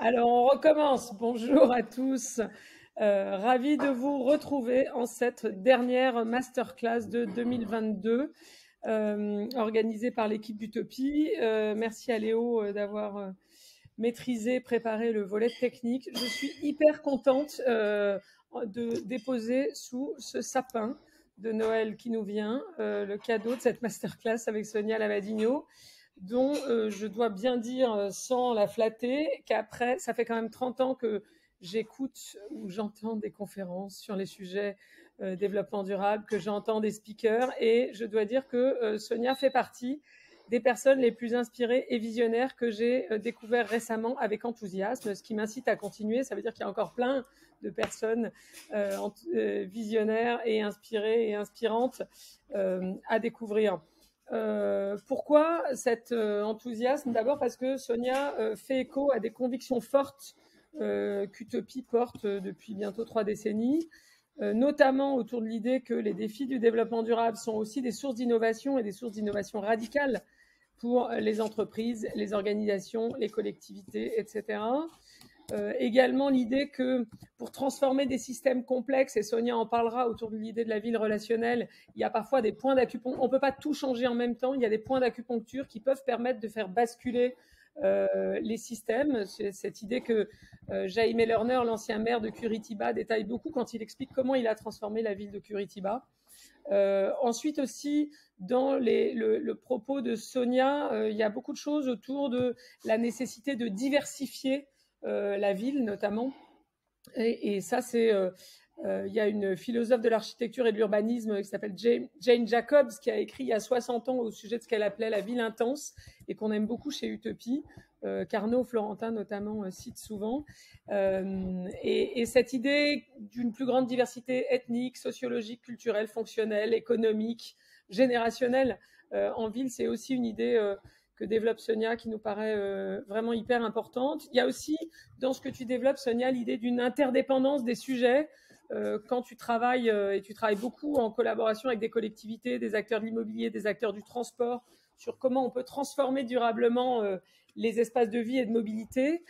Alors on recommence. Bonjour à tous. Euh, ravi de vous retrouver en cette dernière masterclass de 2022 euh, organisée par l'équipe d'Utopie. Euh, merci à Léo d'avoir maîtrisé, préparé le volet technique. Je suis hyper contente de déposer sous ce sapin de Noël qui nous vient le cadeau de cette masterclass avec Sonia Lamadigno dont euh, je dois bien dire, euh, sans la flatter, qu'après, ça fait quand même 30 ans que j'écoute ou j'entends des conférences sur les sujets euh, développement durable, que j'entends des speakers, et je dois dire que Sonia fait partie des personnes les plus inspirées et visionnaires que j'ai découvert récemment avec enthousiasme, ce qui m'incite à continuer. Ça veut dire qu'il y a encore plein de personnes visionnaires et inspirées et inspirantes à découvrir. Euh, pourquoi cet euh, enthousiasme D'abord parce que Sonia euh, fait écho à des convictions fortes qu'Utopie porte depuis bientôt trois décennies, notamment autour de l'idée que les défis du développement durable sont aussi des sources d'innovation et des sources d'innovation radicales pour les entreprises, les organisations, les collectivités, etc. Euh, également l'idée que pour transformer des systèmes complexes, et Sonia en parlera autour de l'idée de la ville relationnelle, il y a parfois des points d'acupuncture. On ne peut pas tout changer en même temps. Il y a des points d'acupuncture qui peuvent permettre de faire basculer euh, les systèmes. Cette idée que euh, Jaime Lerner, l'ancien maire de Curitiba, détaille beaucoup quand il explique comment il a transformé la ville de Curitiba. Euh, ensuite aussi, dans les, le, le, propos de Sonia, euh, il y a beaucoup de choses autour de la nécessité de diversifier euh, la ville notamment. Et, ça, c'est euh, euh, il y a une philosophe de l'architecture et de l'urbanisme qui s'appelle Jane Jacobs qui a écrit il y a 60 ans au sujet de ce qu'elle appelait la ville intense et qu'on aime beaucoup chez Utopie. Carnot, Florentin notamment cite souvent. et, et cette idée d'une plus grande diversité ethnique, sociologique, culturelle, fonctionnelle, économique, générationnelle en ville, c'est aussi une idée que développe Sonia qui nous paraît euh, vraiment hyper importante. Il y a aussi dans ce que tu développes, Sonia, l'idée d'une interdépendance des sujets. Euh, quand tu travailles, euh, et tu travailles beaucoup en collaboration avec des collectivités, des acteurs de l'immobilier, des acteurs du transport, sur comment on peut transformer durablement les espaces de vie et de mobilité,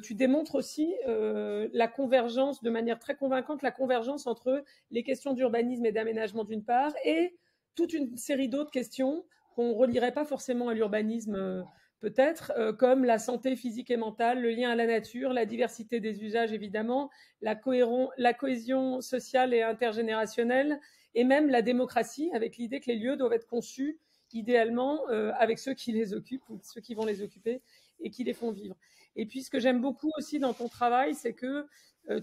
tu démontres aussi la convergence, de manière très convaincante, la convergence entre les questions d'urbanisme et d'aménagement d'une part, et toute une série d'autres questions qu'on ne relierait pas forcément à l'urbanisme euh, peut-être, euh, comme la santé physique et mentale, le lien à la nature, la diversité des usages évidemment, la, cohéron, la cohésion sociale et intergénérationnelle, et même la démocratie, avec l'idée que les lieux doivent être conçus idéalement euh, avec ceux qui les occupent ou ceux qui vont les occuper et qui les font vivre. Et puis ce que j'aime beaucoup aussi dans ton travail, c'est que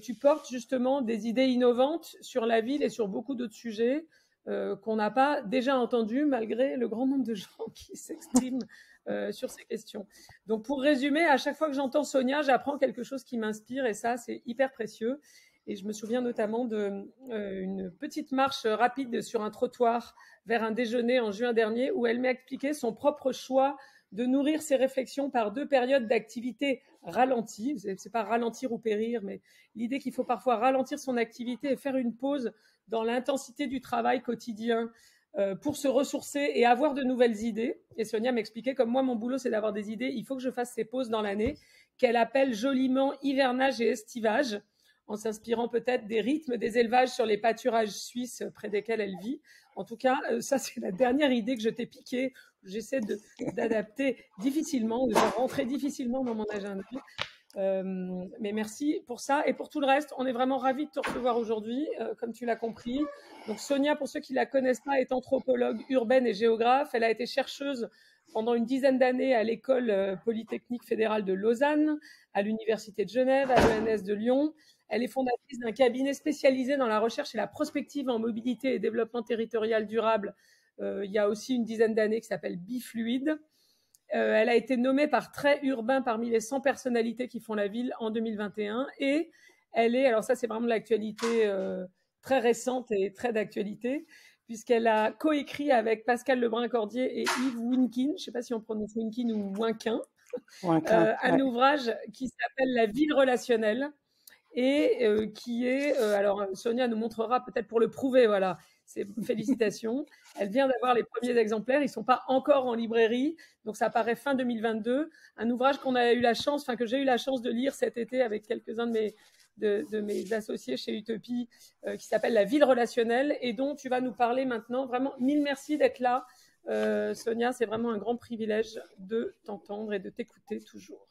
tu portes justement des idées innovantes sur la ville et sur beaucoup d'autres sujets. Euh, qu'on n'a pas déjà entendu malgré le grand nombre de gens qui s'expriment euh, sur ces questions. Donc pour résumer, à chaque fois que j'entends Sonia, j'apprends quelque chose qui m'inspire et ça c'est hyper précieux. Et je me souviens notamment d'une euh, petite marche rapide sur un trottoir vers un déjeuner en juin dernier où elle m'a expliqué son propre choix de nourrir ses réflexions par deux périodes d'activité ralentie. C'est pas ralentir ou périr, mais l'idée qu'il faut parfois ralentir son activité et faire une pause dans l'intensité du travail quotidien euh, pour se ressourcer et avoir de nouvelles idées. Et Sonia m'expliquait comme moi, mon boulot, c'est d'avoir des idées. Il faut que je fasse ces pauses dans l'année qu'elle appelle joliment hivernage et estivage en s'inspirant peut-être des rythmes des élevages sur les pâturages suisses près desquels elle vit. En tout cas, euh, ça, c'est la dernière idée que je t'ai piquée. J'essaie d'adapter difficilement, de rentrer difficilement dans mon agenda. Euh, mais merci pour ça et pour tout le reste. On est vraiment ravis de te recevoir aujourd'hui, euh, comme tu l'as compris. Donc Sonia, pour ceux qui la connaissent pas, est anthropologue urbaine et géographe. Elle a été chercheuse pendant une dizaine d'années à l'école polytechnique fédérale de Lausanne, à l'université de Genève, à l'ENS de Lyon. Elle est fondatrice d'un cabinet spécialisé dans la recherche et la prospective en mobilité et développement territorial durable euh, il y a aussi une dizaine d'années qui s'appelle Bifluide. Euh, elle a été nommée par Trait Urbain parmi les 100 personnalités qui font la ville en 2021 et elle est, alors ça c'est vraiment de l'actualité euh, très récente et très d'actualité, puisqu'elle a coécrit avec Pascal Lebrun-Cordier et Yves Winkin, je ne sais pas si on prononce Winkin ou Winkin, un ouvrage qui s'appelle La ville relationnelle, et euh, qui est, euh, alors euh, Sonia nous montrera peut-être pour le prouver, voilà, c'est félicitations. Elle vient d'avoir les premiers exemplaires, ils sont pas encore en librairie, donc ça paraît fin 2022. Un ouvrage qu'on a eu la chance, enfin que j'ai eu la chance de lire cet été avec quelques-uns de mes, de, mes associés chez Utopie, qui s'appelle La ville relationnelle, et dont tu vas nous parler maintenant. Vraiment, mille merci d'être là. Sonia, c'est vraiment un grand privilège de t'entendre et de t'écouter toujours.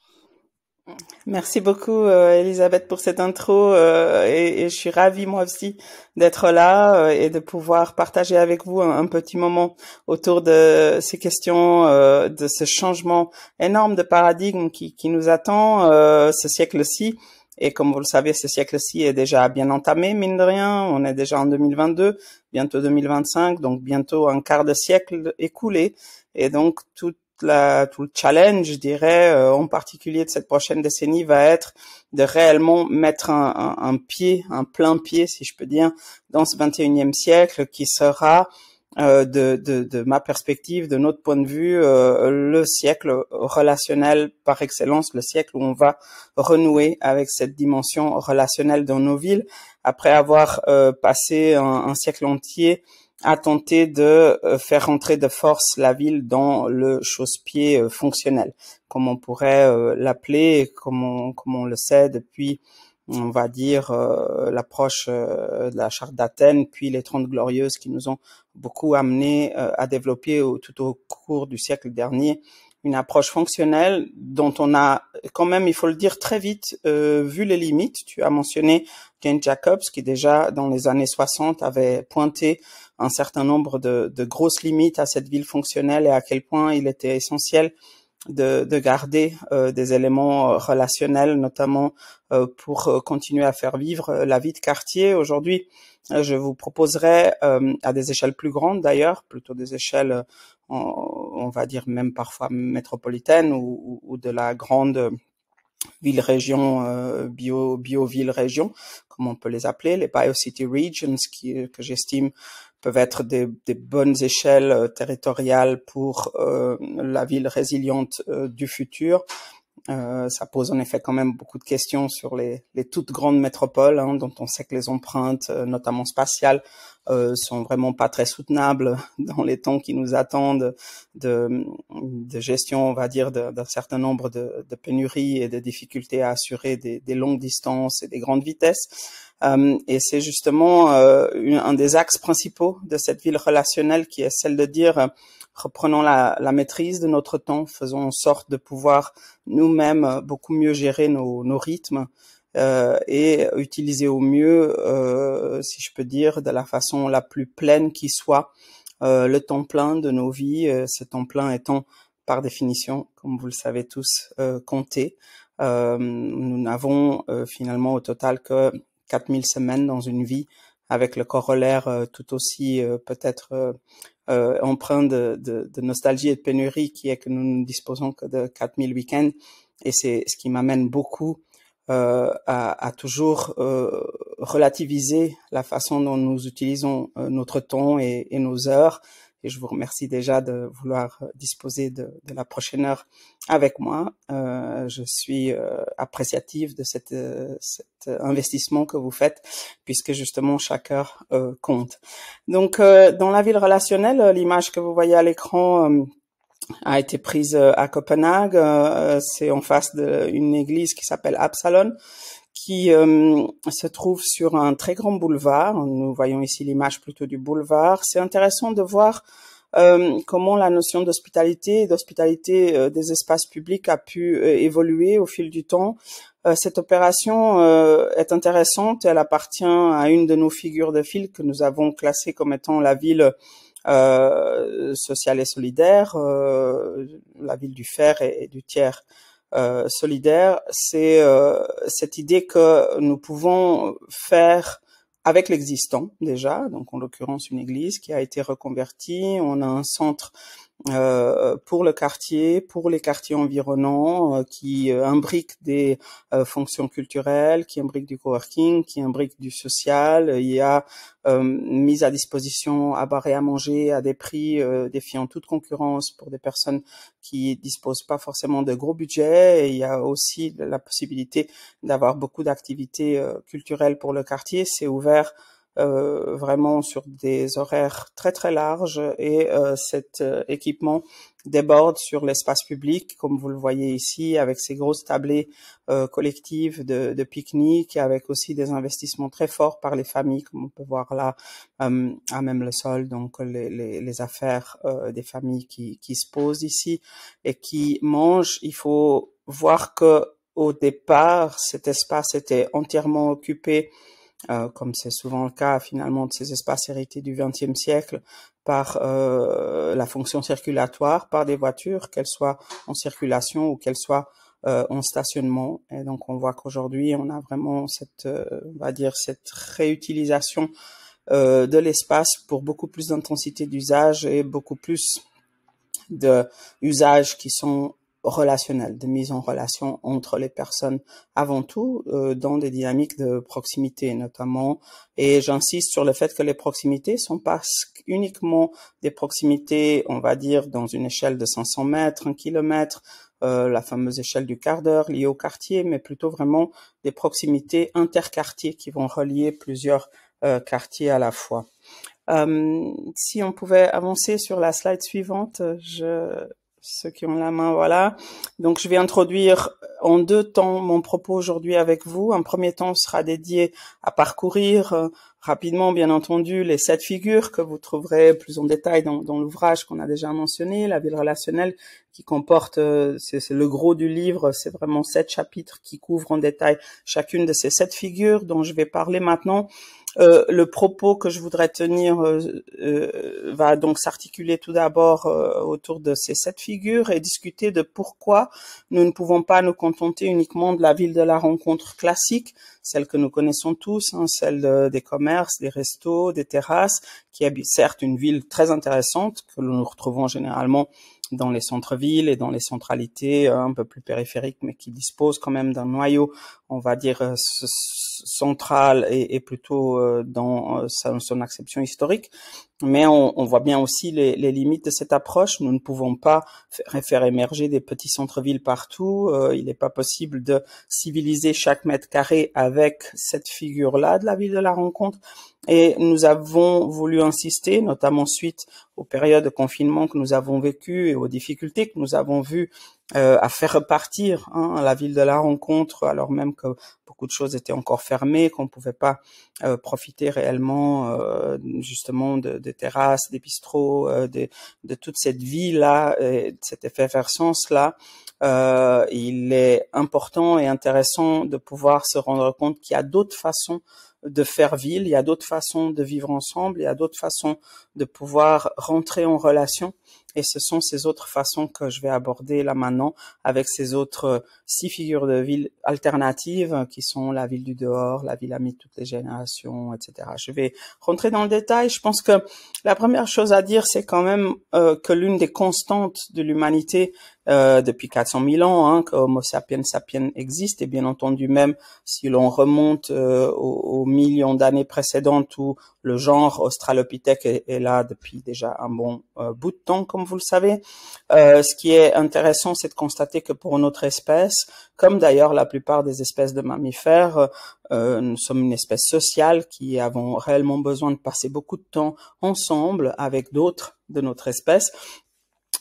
Merci beaucoup, euh, Elisabeth, pour cette intro. Euh, et, et, je suis ravie, moi aussi, d'être là euh, et de pouvoir partager avec vous un, petit moment autour de ces questions, de ce changement énorme de paradigme qui, qui nous attend ce siècle-ci. Et comme vous le savez, ce siècle-ci est déjà bien entamé, mine de rien. On est déjà en 2022, bientôt 2025, donc bientôt un quart de siècle écoulé. Et donc, tout, la, tout le challenge, je dirais, euh, en particulier de cette prochaine décennie, va être de réellement mettre un, pied, un plein pied, si je peux dire, dans ce 21e siècle qui sera, euh, de, de, de, ma perspective, de notre point de vue, euh, le siècle relationnel par excellence, le siècle où on va renouer avec cette dimension relationnelle dans nos villes, après avoir passé un siècle entier a tenté de euh, faire rentrer de force la ville dans le chausse-pied euh, fonctionnel, comme on pourrait euh, l'appeler, comme on, comme on le sait depuis, on va dire, l'approche de la charte d'Athènes, puis les Trente Glorieuses qui nous ont beaucoup amené à développer tout au cours du siècle dernier une approche fonctionnelle dont on a quand même, il faut le dire très vite, vu les limites. Tu as mentionné Ken Jacobs qui déjà dans les années 60 avait pointé un certain nombre de, de, grosses limites à cette ville fonctionnelle et à quel point il était essentiel de, garder euh, des éléments euh, relationnels, notamment euh, pour continuer à faire vivre la vie de quartier. Aujourd'hui, je vous proposerai à des échelles plus grandes d'ailleurs, plutôt des échelles, on, va dire même parfois métropolitaines ou, de la grande ville-région, bio, bio-ville-région, comme on peut les appeler, les Biocity Regions, qui, que j'estime peuvent être des, des bonnes échelles euh, territoriales pour euh, la ville résiliente euh, du futur. ça pose en effet quand même beaucoup de questions sur les, les toutes grandes métropoles, hein, dont on sait que les empreintes, notamment spatiales, euh, sont vraiment pas très soutenables dans les temps qui nous attendent de, de gestion, on va dire, d'un certain nombre de, de, pénuries et de difficultés à assurer des, des longues distances et des grandes vitesses. Euh, et c'est justement euh, un des axes principaux de cette ville relationnelle qui est celle de dire euh, reprenons la, la, maîtrise de notre temps, faisons en sorte de pouvoir nous-mêmes beaucoup mieux gérer nos, nos rythmes euh, et utiliser au mieux, euh, si je peux dire, de la façon la plus pleine qui soit, euh, le temps plein de nos vies, ce temps plein étant par définition, comme vous le savez tous, compté. nous n'avons finalement au total que 4000 semaines dans une vie avec le corollaire euh, tout aussi euh, peut-être euh, euh empreint de, de, nostalgie et de pénurie qui est que nous ne disposons que de 4000 week-ends et c'est ce qui m'amène beaucoup à, à, toujours relativiser la façon dont nous utilisons notre temps et, et nos heures et je vous remercie déjà de vouloir euh, disposer de, la prochaine heure avec moi. Euh, je suis euh, appréciative de cette, euh, cet investissement que vous faites puisque justement chaque heure compte. Donc dans la ville relationnelle, l'image que vous voyez à l'écran a été prise à Copenhague. C'est en face d'une église qui s'appelle Absalon qui euh, se trouve sur un très grand boulevard. Nous voyons ici l'image plutôt du boulevard. C'est intéressant de voir euh, comment la notion d'hospitalité et d'hospitalité euh, des espaces publics a pu évoluer au fil du temps. cette opération est intéressante. Elle appartient à une de nos figures de fil que nous avons classée comme étant la ville sociale et solidaire, la ville du fer et du tiers. Euh, solidaire, c'est euh, cette idée que nous pouvons faire avec l'existant déjà, donc en l'occurrence une église qui a été reconvertie, on a un centre euh, euh, pour le quartier, pour les quartiers environnants, euh, qui imbriquent des fonctions culturelles, qui imbriquent du coworking, qui imbriquent du social. Il y a mise à disposition à et à manger à des prix défiant toute concurrence pour des personnes qui ne disposent pas forcément de gros budgets. il y a aussi la possibilité d'avoir beaucoup d'activités culturelles pour le quartier. C'est ouvert euh, vraiment sur des horaires très très larges et euh, cet euh, équipement déborde sur l'espace public, comme vous le voyez ici, avec ces grosses tablées collectives de, de pique-nique, avec aussi des investissements très forts par les familles, comme on peut voir là, à même le sol, donc les, les, les affaires des familles qui, qui se posent ici et qui mangent. Il faut voir que au départ, cet espace était entièrement occupé euh, comme c'est souvent le cas finalement de ces espaces hérités du XXe siècle par euh, la fonction circulatoire, par des voitures, qu'elles soient en circulation ou qu'elles soient euh, en stationnement. Et donc on voit qu'aujourd'hui on a vraiment cette, on va dire cette réutilisation de l'espace pour beaucoup plus d'intensité d'usage et beaucoup plus de usages qui sont relationnel, de mise en relation entre les personnes, avant tout euh, dans des dynamiques de proximité notamment. Et j'insiste sur le fait que les proximités sont pas uniquement des proximités, on va dire, dans une échelle de 500 mètres, un kilomètre, euh, la fameuse échelle du quart d'heure liée au quartier, mais plutôt vraiment des proximités interquartiers qui vont relier plusieurs euh, quartiers à la fois. si on pouvait avancer sur la slide suivante, je ceux qui ont la main, voilà. Donc, je vais introduire en deux temps mon propos aujourd'hui avec vous. Un premier temps sera dédié à parcourir euh, rapidement, bien entendu, les sept figures que vous trouverez plus en détail dans, l'ouvrage qu'on a déjà mentionné, la ville relationnelle qui comporte, euh, c'est le gros du livre, c'est vraiment sept chapitres qui couvrent en détail chacune de ces sept figures dont je vais parler maintenant. Euh, le propos que je voudrais tenir euh, euh, va donc s'articuler tout d'abord autour de ces sept figures et discuter de pourquoi nous ne pouvons pas nous contenter uniquement de la ville de la rencontre classique, celle que nous connaissons tous, hein, celle des commerces, des restos, des terrasses, qui est certes une ville très intéressante que nous retrouvons généralement dans les centres-villes et dans les centralités hein, un peu plus périphériques, mais qui dispose quand même d'un noyau, on va dire, centrale et plutôt euh, dans euh, son, son acception historique, mais on, on, voit bien aussi les, les, limites de cette approche. Nous ne pouvons pas faire, émerger des petits centres-villes partout. Euh, il n'est pas possible de civiliser chaque mètre carré avec cette figure-là de la ville de la rencontre. Et nous avons voulu insister, notamment suite aux périodes de confinement que nous avons vécues et aux difficultés que nous avons vues euh, à faire repartir hein, la ville de la rencontre, alors même que beaucoup de choses étaient encore fermées, qu'on ne pouvait pas euh, profiter réellement euh, justement des de terrasses, des bistrots, euh, de, de, toute cette vie-là, cet vers effervescence-là. Euh, il est important et intéressant de pouvoir se rendre compte qu'il y a d'autres façons de faire ville, il y a d'autres façons de vivre ensemble, il y a d'autres façons de pouvoir rentrer en relation et ce sont ces autres façons que je vais aborder là maintenant avec ces autres euh, six figures de ville alternatives euh, qui sont la ville du dehors, la ville amie de toutes les générations, etc. Je vais rentrer dans le détail. Je pense que la première chose à dire, c'est quand même euh, que l'une des constantes de l'humanité, euh, depuis 400 000 ans hein, que Homo sapiens sapiens existe et bien entendu même si l'on remonte euh, aux, millions d'années précédentes où le genre Australopithèque est, là depuis déjà un bon euh, bout de temps comme vous le savez. ce qui est intéressant c'est de constater que pour notre espèce, comme d'ailleurs la plupart des espèces de mammifères, euh, nous sommes une espèce sociale qui avons réellement besoin de passer beaucoup de temps ensemble avec d'autres de notre espèce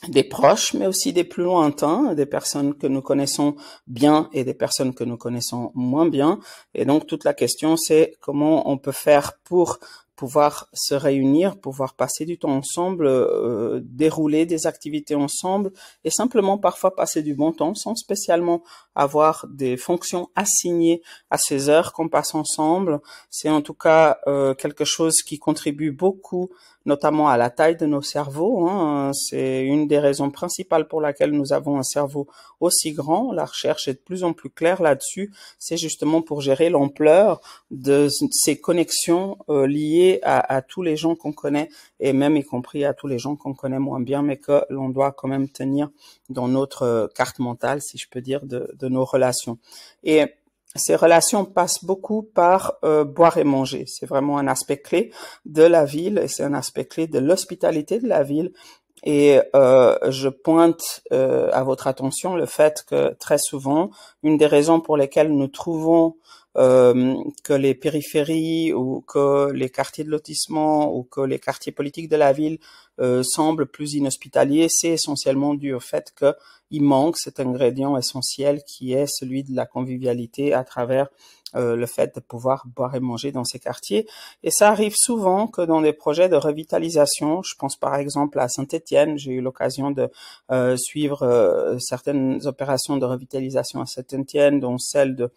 des proches, mais aussi des plus lointains, des personnes que nous connaissons bien et des personnes que nous connaissons moins bien. Et donc toute la question, c'est comment on peut faire pour pouvoir se réunir, pouvoir passer du temps ensemble, euh, dérouler des activités ensemble et simplement parfois passer du bon temps sans spécialement avoir des fonctions assignées à ces heures qu'on passe ensemble. C'est en tout cas euh, quelque chose qui contribue beaucoup notamment à la taille de nos cerveaux. Hein, c'est une des raisons principales pour laquelle nous avons un cerveau aussi grand. La recherche est de plus en plus claire là-dessus. C'est justement pour gérer l'ampleur de ces connexions euh, liées à, tous les gens qu'on connaît et même y compris à tous les gens qu'on connaît moins bien, mais que l'on doit quand même tenir dans notre euh, carte mentale, si je peux dire, de, de nos relations. Et ces relations passent beaucoup par euh, boire et manger. C'est vraiment un aspect clé de la ville et c'est un aspect clé de l'hospitalité de la ville. Et euh, je pointe euh, à votre attention le fait que très souvent, une des raisons pour lesquelles nous trouvons que les périphéries ou que les quartiers de lotissement ou que les quartiers politiques de la ville euh, semble plus inhospitalier, c'est essentiellement dû au fait qu'il manque cet ingrédient essentiel qui est celui de la convivialité à travers euh, le fait de pouvoir boire et manger dans ces quartiers. Et ça arrive souvent que dans des projets de revitalisation, je pense par exemple à Saint-Étienne, j'ai eu l'occasion de euh, suivre certaines opérations de revitalisation à Saint-Étienne, dont celle de,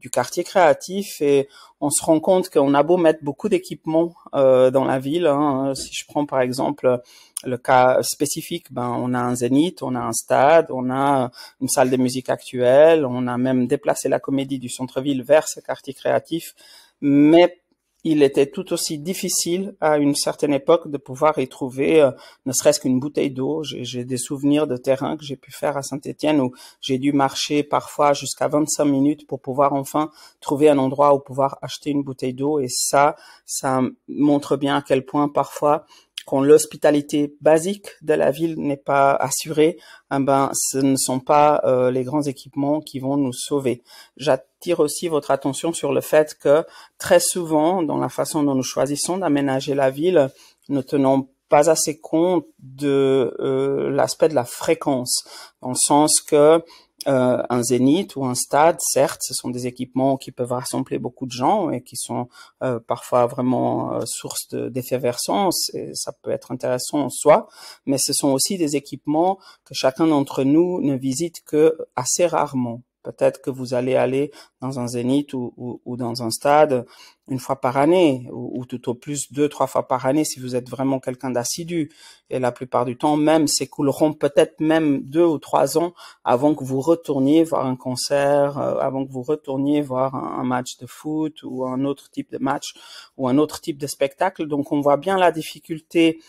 du quartier créatif, et on se rend compte qu'on a beau mettre beaucoup d'équipements dans la ville. Hein, si je prends par exemple le cas spécifique, ben, on a un zénith, on a un stade, on a euh, une salle de musique actuelle, on a même déplacé la comédie du centre-ville vers ce quartier créatif, mais il était tout aussi difficile à une certaine époque de pouvoir y trouver euh, ne serait-ce qu'une bouteille d'eau. J'ai des souvenirs de terrain que j'ai pu faire à Saint-Étienne où j'ai dû marcher parfois jusqu'à 25 minutes pour pouvoir enfin trouver un endroit où pouvoir acheter une bouteille d'eau. Et ça, ça montre bien à quel point parfois quand l'hospitalité basique de la ville n'est pas assurée, eh ben, ce ne sont pas euh, les grands équipements qui vont nous sauver. J'attire aussi votre attention sur le fait que très souvent, dans la façon dont nous choisissons d'aménager la ville, nous tenons pas assez compte de euh, l'aspect de la fréquence, dans le sens que euh, un zénith ou un stade, certes, ce sont des équipements qui peuvent rassembler beaucoup de gens et qui sont euh, parfois vraiment euh, source d'effervescence et ça peut être intéressant en soi, mais ce sont aussi des équipements que chacun d'entre nous ne visite que assez rarement. Peut-être que vous allez aller dans un zénith ou, dans un stade une fois par année, ou, tout au plus deux, trois fois par année si vous êtes vraiment quelqu'un d'assidu. Et la plupart du temps, même, s'écouleront peut-être même deux ou trois ans avant que vous retourniez voir un concert, euh, avant que vous retourniez voir un, match de foot ou un autre type de match ou un autre type de spectacle. Donc on voit bien la difficulté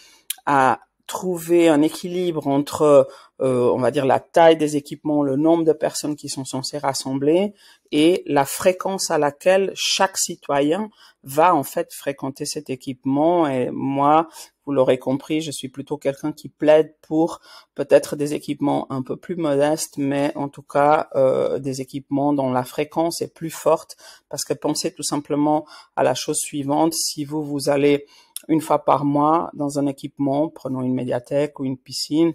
à trouver un équilibre entre euh, on va dire la taille des équipements, le nombre de personnes qui sont censées rassembler et la fréquence à laquelle chaque citoyen va en fait fréquenter cet équipement. Et moi, vous l'aurez compris, je suis plutôt quelqu'un qui plaide pour peut-être des équipements un peu plus modestes, mais en tout cas euh, des équipements dont la fréquence est plus forte, parce que pensez tout simplement à la chose suivante, si vous, vous allez une fois par mois dans un équipement, prenons une médiathèque ou une piscine,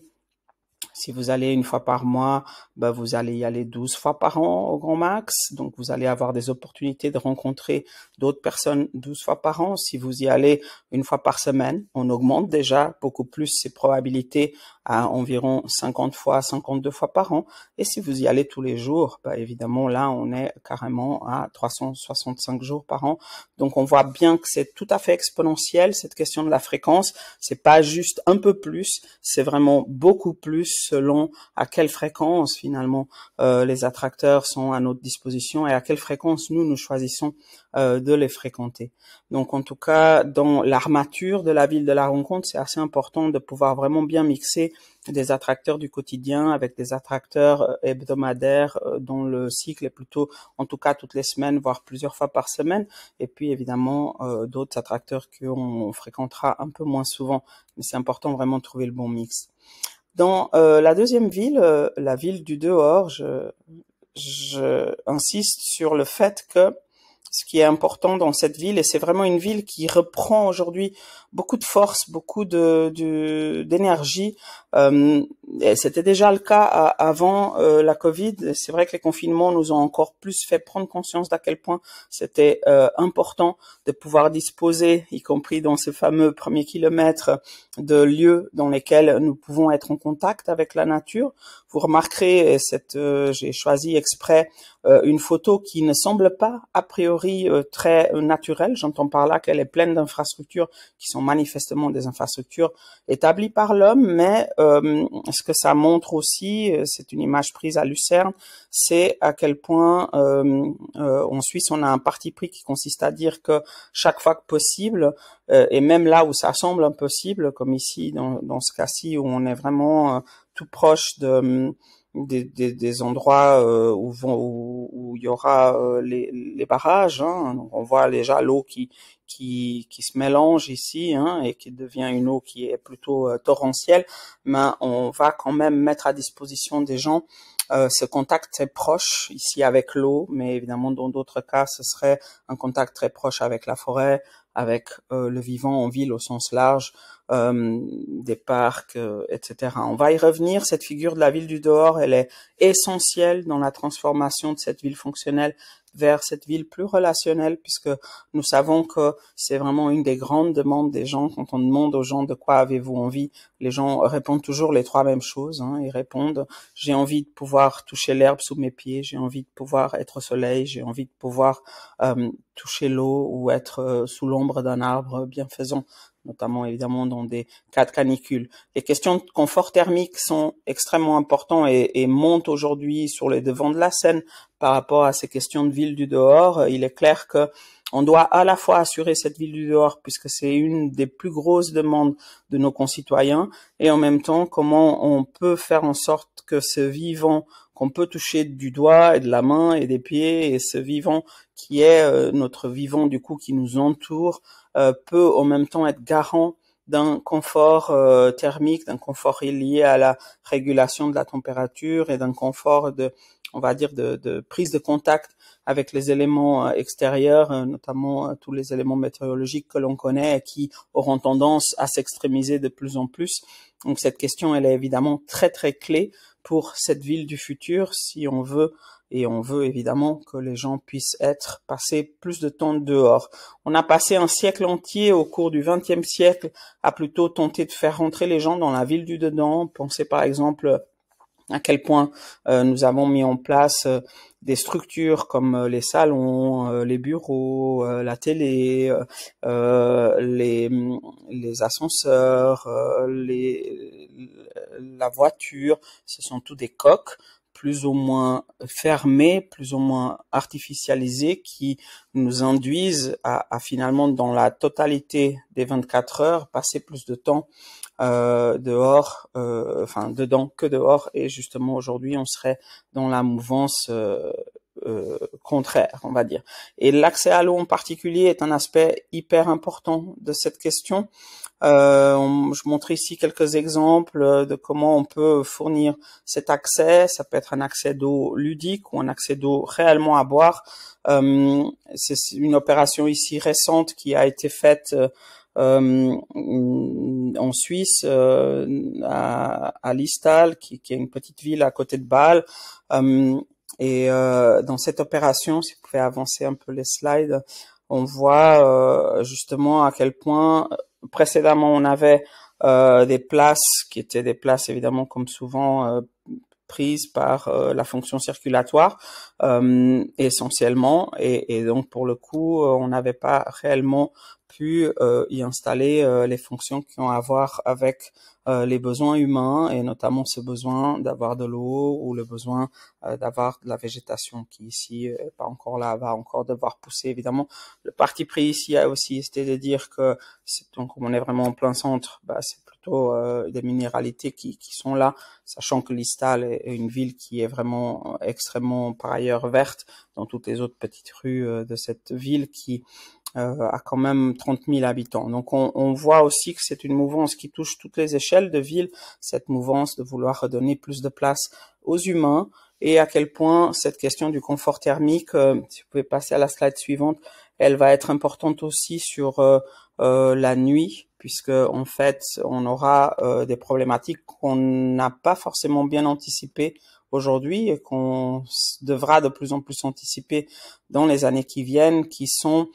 si vous allez une fois par mois, bah, vous allez y aller 12 fois par an au grand max. Donc, vous allez avoir des opportunités de rencontrer d'autres personnes 12 fois par an. Si vous y allez une fois par semaine, on augmente déjà beaucoup plus ces probabilités à environ 50 fois, 52 fois par an. Et si vous y allez tous les jours, bah évidemment, là, on est carrément à 365 jours par an. Donc, on voit bien que c'est tout à fait exponentiel, cette question de la fréquence. C'est pas juste un peu plus, c'est vraiment beaucoup plus selon à quelle fréquence, finalement, euh, les attracteurs sont à notre disposition et à quelle fréquence nous, nous choisissons euh, de les fréquenter. Donc en tout cas, dans l'armature de la ville de la rencontre, c'est assez important de pouvoir vraiment bien mixer des attracteurs du quotidien avec des attracteurs euh, hebdomadaires euh, dont le cycle est plutôt, en tout cas toutes les semaines, voire plusieurs fois par semaine, et puis évidemment d'autres attracteurs qu'on fréquentera un peu moins souvent. Mais c'est important vraiment de trouver le bon mix. Dans la deuxième ville, la ville du dehors, je, je, insiste sur le fait que ce qui est important dans cette ville. Et c'est vraiment une ville qui reprend aujourd'hui beaucoup de force, beaucoup d'énergie de, d'énergie euh, c'était déjà le cas avant euh, la Covid. C'est vrai que les confinements nous ont encore plus fait prendre conscience d'à quel point c'était euh, important de pouvoir disposer, y compris dans ces fameux premiers kilomètres, de lieux dans lesquels nous pouvons être en contact avec la nature. Vous remarquerez, cette, j'ai choisi exprès une photo qui ne semble pas a priori très naturelle. J'entends par là qu'elle est pleine d'infrastructures qui sont manifestement des infrastructures établies par l'homme, mais euh, ce que ça montre aussi, euh, c'est une image prise à Lucerne, c'est à quel point euh, euh, en Suisse on a un parti pris qui consiste à dire que chaque fois que possible, et même là où ça semble impossible, comme ici dans, dans ce cas-ci où on est vraiment tout proche de des, des, endroits euh, où où, il y aura euh, les, les, barrages. Hein. on voit déjà l'eau qui, qui qui se mélange ici hein, et qui devient une eau qui est plutôt euh, torrentielle. Mais on va quand même mettre à disposition des gens ce contact très proche ici avec l'eau, mais évidemment dans d'autres cas ce serait un contact très proche avec la forêt, avec euh, le vivant en ville au sens large, euh, des parcs, euh, etc. On va y revenir. Cette figure de la ville du dehors, elle est essentielle dans la transformation de cette ville fonctionnelle vers cette ville plus relationnelle puisque nous savons que c'est vraiment une des grandes demandes des gens. Quand on demande aux gens de quoi avez-vous envie, les gens répondent toujours les trois mêmes choses. Hein. Ils répondent j'ai envie de pouvoir toucher l'herbe sous mes pieds, j'ai envie de pouvoir être au soleil, j'ai envie de pouvoir euh, toucher l'eau ou être euh, sous l'ombre d'un arbre bienfaisant notamment évidemment dans des cas de canicule. Les questions de confort thermique sont extrêmement importantes et, montent aujourd'hui sur les devants de la scène par rapport à ces questions de ville du dehors. Il est clair que on doit à la fois assurer cette ville du dehors puisque c'est une des plus grosses demandes de nos concitoyens et en même temps comment on peut faire en sorte que ce vivant qu'on peut toucher du doigt et de la main et des pieds et ce vivant qui est euh, notre vivant du coup qui nous entoure euh, peut en même temps être garant d'un confort euh, thermique, d'un confort lié à la régulation de la température et d'un confort de, on va dire, de, de, prise de contact avec les éléments euh, extérieurs, notamment tous les éléments météorologiques que l'on connaît et qui auront tendance à s'extrémiser de plus en plus. Donc cette question, elle est évidemment très très clé pour cette ville du futur si on veut et on veut évidemment que les gens puissent être passer plus de temps dehors. On a passé un siècle entier au cours du XXe siècle à plutôt tenter de faire rentrer les gens dans la ville du dedans. Pensez par exemple à quel point euh, nous avons mis en place euh, des structures comme euh, les salons, les bureaux, la télé, mm, les, ascenseurs, la voiture, ce sont tous des coques plus ou moins fermés, plus ou moins artificialisés qui nous induisent à, finalement dans la totalité des 24 heures passer plus de temps euh, dehors, euh, enfin dedans que dehors. Et justement aujourd'hui, on serait dans la mouvance euh, contraire, on va dire. Et l'accès à l'eau en particulier est un aspect hyper important de cette question euh, je montre ici quelques exemples euh, de comment on peut fournir cet accès. Ça peut être un accès d'eau ludique ou un accès d'eau réellement à boire. Euh, C'est une opération ici récente qui a été faite euh, euh en Suisse, euh, à, à Listal, qui, qui, est une petite ville à côté de Bâle. et dans cette opération, si vous pouvez avancer un peu les slides, on voit justement à quel point précédemment, on avait euh, des places qui étaient des places évidemment comme souvent euh, prises par euh, la fonction circulatoire essentiellement et, donc pour le coup on n'avait pas réellement pu euh, y installer euh, les fonctions qui ont à voir avec euh, les besoins humains et notamment ce besoin d'avoir de l'eau ou le besoin d'avoir de la végétation qui ici n'est pas encore là, va encore devoir pousser évidemment. Le parti pris ici a aussi c'était de dire que donc comme on est vraiment en plein centre, bah, c'est plutôt des minéralités qui, qui sont là, sachant que l'Istal est une ville qui est vraiment extrêmement par ailleurs verte dans toutes les autres petites rues de cette ville qui a euh, quand même 30 000 habitants. Donc on, voit aussi que c'est une mouvance qui touche toutes les échelles de ville, cette mouvance de vouloir redonner plus de place aux humains et à quel point cette question du confort thermique, euh, si vous pouvez passer à la slide suivante, elle va être importante aussi sur euh, la nuit puisque en fait on aura des problématiques qu'on n'a pas forcément bien anticipées aujourd'hui et qu'on devra de plus en plus anticiper dans les années qui viennent, qui sont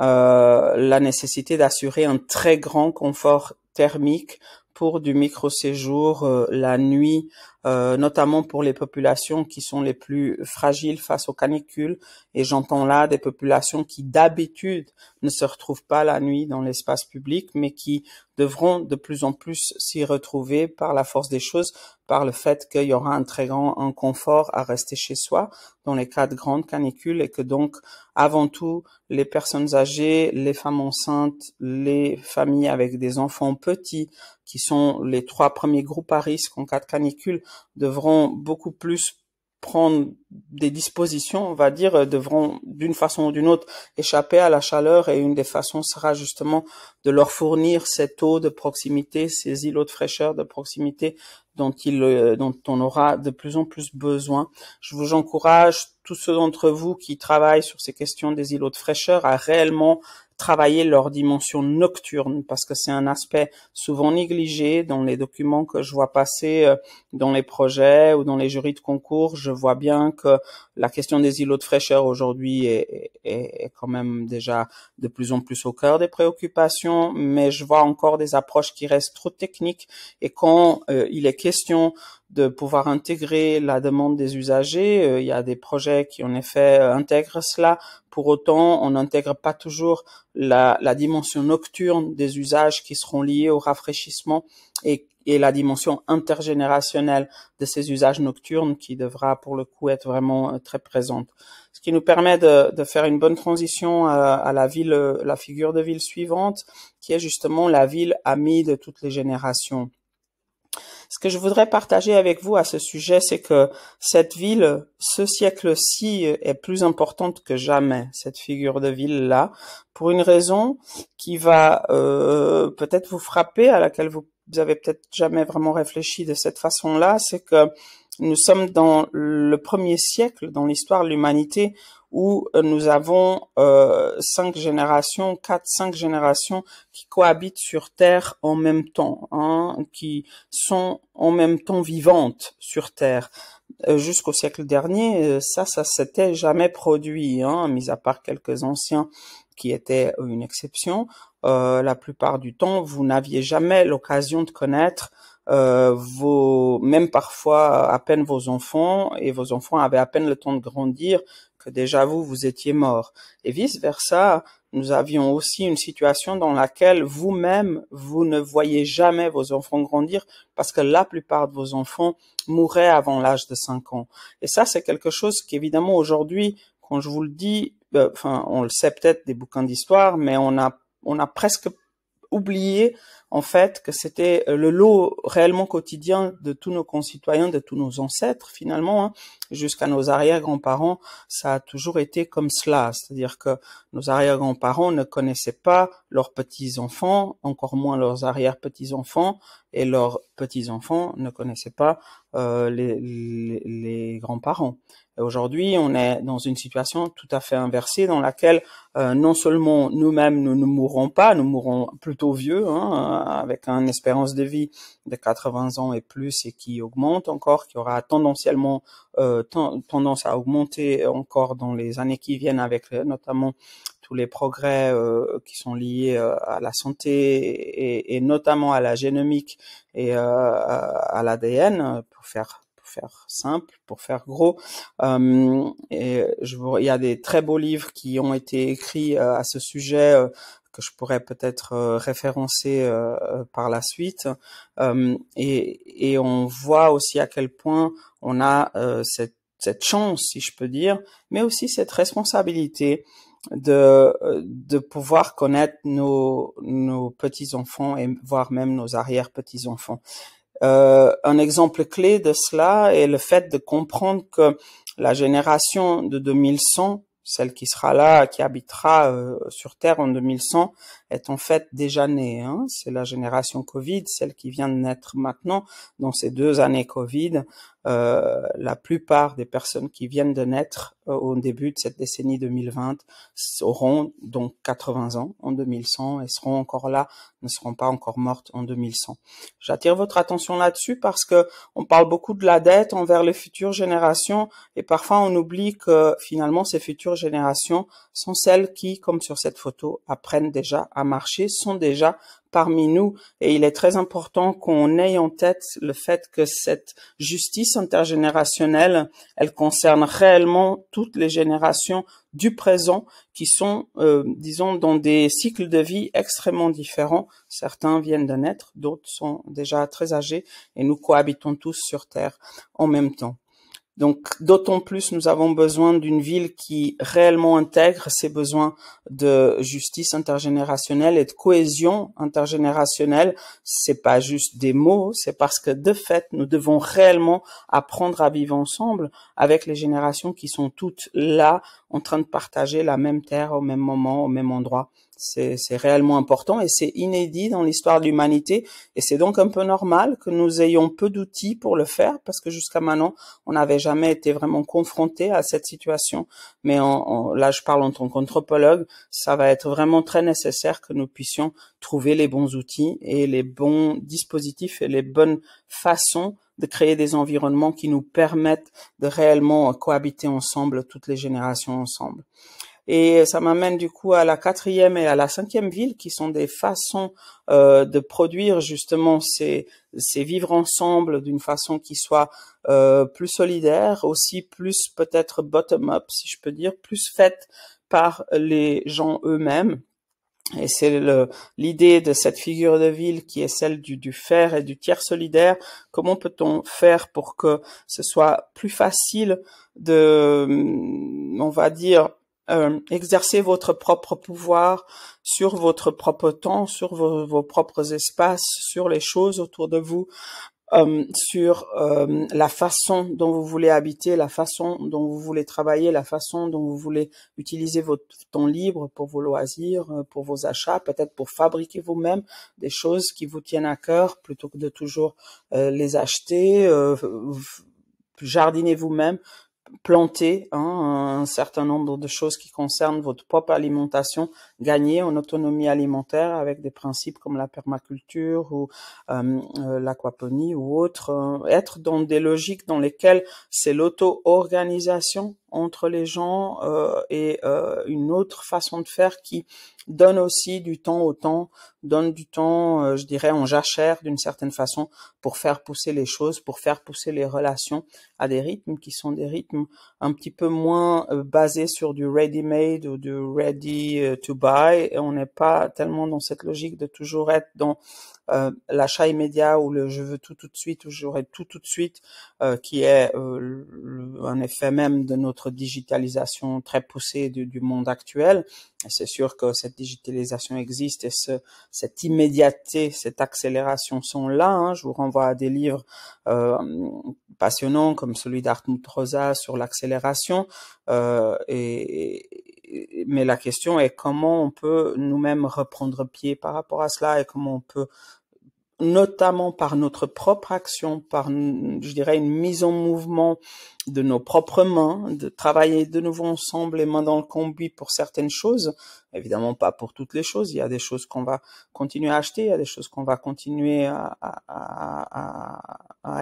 euh, la nécessité d'assurer un très grand confort thermique pour du micro-séjour euh, la nuit, euh, notamment pour les populations qui sont les plus fragiles face aux canicules. Et j'entends là des populations qui d'habitude ne se retrouvent pas la nuit dans l'espace public, mais qui devront de plus en plus s'y retrouver par la force des choses, par le fait qu'il y aura un très grand inconfort à rester chez soi dans les cas de grandes canicules et que donc, avant tout, les personnes âgées, les femmes enceintes, les familles avec des enfants petits, qui sont les trois premiers groupes à risque en cas de canicule, devront beaucoup plus prendre des dispositions, on va dire, euh, devront d'une façon ou d'une autre échapper à la chaleur et une des façons sera justement de leur fournir cette eau de proximité, ces îlots de fraîcheur de proximité dont, euh, dont on aura de plus en plus besoin. Je vous encourage, tous ceux d'entre vous qui travaillent sur ces questions des îlots de fraîcheur, à réellement travailler leur dimension nocturne parce que c'est un aspect souvent négligé dans les documents que je vois passer euh, dans les projets ou dans les jurys de concours. Je vois bien que la question des îlots de fraîcheur aujourd'hui est, est, quand même déjà de plus en plus au cœur des préoccupations, mais je vois encore des approches qui restent trop techniques et quand euh, il est question de pouvoir intégrer la demande des usagers. Euh, il y a des projets qui en effet euh, intègrent cela. Pour autant, on n'intègre pas toujours la, dimension nocturne des usages qui seront liés au rafraîchissement et, la dimension intergénérationnelle de ces usages nocturnes qui devra pour le coup être vraiment euh, très présente. Ce qui nous permet de, faire une bonne transition à, à, la ville, la figure de ville suivante, qui est justement la ville amie de toutes les générations. Ce que je voudrais partager avec vous à ce sujet, c'est que cette ville, ce siècle-ci, est plus importante que jamais, cette figure de ville-là, pour une raison qui va euh, peut-être vous frapper, à laquelle vous, vous avez peut-être jamais vraiment réfléchi de cette façon-là, c'est que nous sommes dans le premier siècle dans l'histoire de l'humanité où euh, nous avons euh, cinq générations, quatre, cinq générations qui cohabitent sur Terre en même temps, hein, qui sont en même temps vivantes sur Terre. Euh, jusqu'au siècle dernier, euh, ça, ça s'était jamais produit, hein, mis à part quelques anciens qui étaient une exception. Euh, la plupart du temps, vous n'aviez jamais l'occasion de connaître euh, vos, même parfois à peine vos enfants, et vos enfants avaient à peine le temps de grandir que déjà vous, vous étiez mort. Et vice-versa, nous avions aussi une situation dans laquelle vous-même, vous ne voyez jamais vos enfants grandir parce que la plupart de vos enfants mouraient avant l'âge de 5 ans. Et ça, c'est quelque chose qu'évidemment aujourd'hui, quand je vous le dis, euh, enfin, on le sait peut-être des bouquins d'histoire, mais on a, on a presque oublier en fait que c'était euh, le lot réellement quotidien de tous nos concitoyens, de tous nos ancêtres finalement, hein. jusqu'à nos arrière-grands-parents, ça a toujours été comme cela, c'est-à-dire que nos arrière-grands-parents ne connaissaient pas leurs petits-enfants, encore moins leurs arrière-petits-enfants et leurs petits-enfants ne connaissaient pas euh, les, grands-parents. Aujourd'hui, on est dans une situation tout à fait inversée dans laquelle euh, non seulement nous-mêmes nous ne mourrons pas, nous mourrons plutôt vieux, hein, avec une espérance de vie de 80 ans et plus et qui augmente encore, qui aura tendanciellement euh, tendance à augmenter encore dans les années qui viennent avec notamment tous les progrès euh, qui sont liés euh, à la santé et, notamment à la génomique et euh, à l'ADN, pour faire pour faire simple, pour faire gros. et je il y a des très beaux livres qui ont été écrits à ce sujet que je pourrais peut-être référencer par la suite. et, et, on voit aussi à quel point on a cette, cette, chance, si je peux dire, mais aussi cette responsabilité de, euh, de pouvoir connaître nos, nos petits-enfants et voire même nos arrière-petits-enfants. Euh, un exemple clé de cela est le fait de comprendre que la génération de 2100, celle qui sera là, qui habitera euh, sur Terre en 2100, est en fait déjà née. Hein. C'est la génération Covid, celle qui vient de naître maintenant. Dans ces deux années Covid, euh, la plupart des personnes qui viennent de naître euh, au début de cette décennie 2020 auront donc 80 ans en 2100 et seront encore là, ne seront pas encore mortes en 2100. J'attire votre attention là-dessus parce que on parle beaucoup de la dette envers les futures générations et parfois on oublie que finalement ces futures générations sont celles qui, comme sur cette photo, apprennent déjà à marcher sont déjà parmi nous et il est très important qu'on ait en tête le fait que cette justice intergénérationnelle, elle concerne réellement toutes les générations du présent qui sont, euh, disons, dans des cycles de vie extrêmement différents. Certains viennent de naître, d'autres sont déjà très âgés et nous cohabitons tous sur Terre en même temps. Donc, d'autant plus, nous avons besoin d'une ville qui réellement intègre ces besoins de justice intergénérationnelle et de cohésion intergénérationnelle. C'est pas juste des mots, c'est parce que de fait, nous devons réellement apprendre à vivre ensemble avec les générations qui sont toutes là en train de partager la même terre au même moment, au même endroit. C'est réellement important et c'est inédit dans l'histoire de l'humanité. Et c'est donc un peu normal que nous ayons peu d'outils pour le faire parce que jusqu'à maintenant, on n'avait jamais été vraiment confronté à cette situation. Mais en là, je parle en tant qu'anthropologue, ça va être vraiment très nécessaire que nous puissions trouver les bons outils et les bons dispositifs et les bonnes façons de créer des environnements qui nous permettent de réellement cohabiter ensemble, toutes les générations ensemble. Et ça m'amène du coup à la quatrième et à la cinquième ville, qui sont des façons euh, de produire justement ces, ces vivre ensemble d'une façon qui soit euh, plus solidaire, aussi plus peut-être bottom-up, si je peux dire, plus faite par les gens eux-mêmes et c'est l'idée de cette figure de ville qui est celle du, faire et du tiers solidaire. Comment peut-on faire pour que ce soit plus facile de, hum, on va dire, euh, exercer votre propre pouvoir sur votre propre temps, sur vos propres espaces, sur les choses autour de vous, euh, sur euh, la façon dont vous voulez habiter, la façon dont vous voulez travailler, la façon dont vous voulez utiliser votre temps libre pour vos loisirs, euh, pour vos achats, peut-être pour fabriquer vous-même des choses qui vous tiennent à cœur plutôt que de toujours les acheter. jardiner vous-même, planter hein, un certain nombre de choses qui concernent votre propre alimentation, gagner en autonomie alimentaire avec des principes comme la permaculture ou euh, euh, l'aquaponie ou autre, euh, être dans des logiques dans lesquelles c'est l'auto-organisation entre les gens et une autre façon de faire qui donne aussi du temps au temps, donne du temps, euh, je dirais, en jachère d'une certaine façon pour faire pousser les choses, pour faire pousser les relations à des rythmes qui sont des rythmes un petit peu moins euh, basés sur du ready-made ou du ready-to-buy. Euh, on n'est pas tellement dans cette logique de toujours être dans l'achat immédiat ou le je veux tout tout de suite ou j'aurai tout tout de suite, qui est un effet même de notre digitalisation très poussée du, du monde actuel. C'est sûr que cette digitalisation existe et cette immédiateté, cette accélération sont là. Hein. Je vous renvoie à des livres euh, passionnants comme celui d'Artmut Rosa sur l'accélération. Euh, mais la question est comment on peut nous-mêmes reprendre pied par rapport à cela et comment on peut notamment par notre propre action, par, je dirais, une mise en mouvement de nos propres mains, de travailler de nouveau ensemble, les mains dans le combi pour certaines choses. Évidemment, pas pour toutes les choses. Il y a des choses qu'on va continuer à acheter, il y a des choses qu'on va continuer à,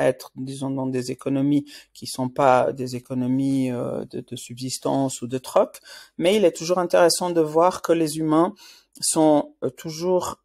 être, disons, dans des économies qui sont pas des économies euh, de, subsistance ou de troc. Mais il est toujours intéressant de voir que les humains sont euh, toujours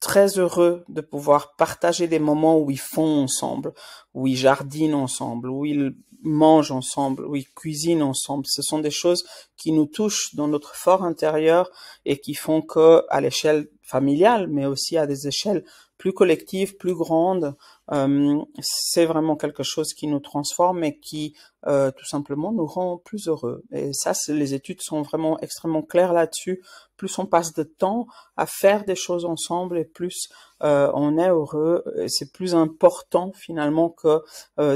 très heureux de pouvoir partager des moments où ils font ensemble, où ils jardinent ensemble, où ils mangent ensemble, où ils cuisinent ensemble. Ce sont des choses qui nous touchent dans notre fort intérieur et qui font que, à l'échelle familiale, mais aussi à des échelles plus collective, plus grande. Euh, c'est vraiment quelque chose qui nous transforme et qui euh, tout simplement nous rend plus heureux. Et ça, les études sont vraiment extrêmement claires là-dessus. Plus on passe de temps à faire des choses ensemble et plus euh, on est heureux. C'est plus important finalement que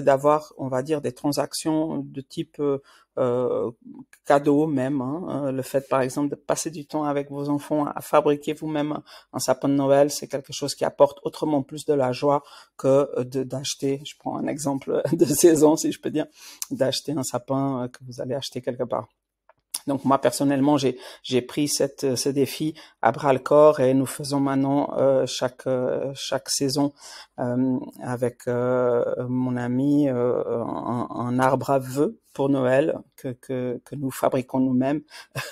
d'avoir, on va dire, des transactions de type euh, cadeaux même. Hein, hein. Le fait, par exemple, de passer du temps avec vos enfants à, fabriquer vous-même un sapin de Noël, c'est quelque chose qui apporte autrement plus de la joie que euh, de d'acheter. Je prends un exemple de saison, si je peux dire, d'acheter un sapin euh, que vous allez acheter quelque part. Donc moi personnellement, j'ai j'ai pris cette euh, ce défi à bras le corps et nous faisons maintenant chaque chaque saison avec mon ami un, un, arbre à vœux pour Noël que, que, que nous fabriquons nous-mêmes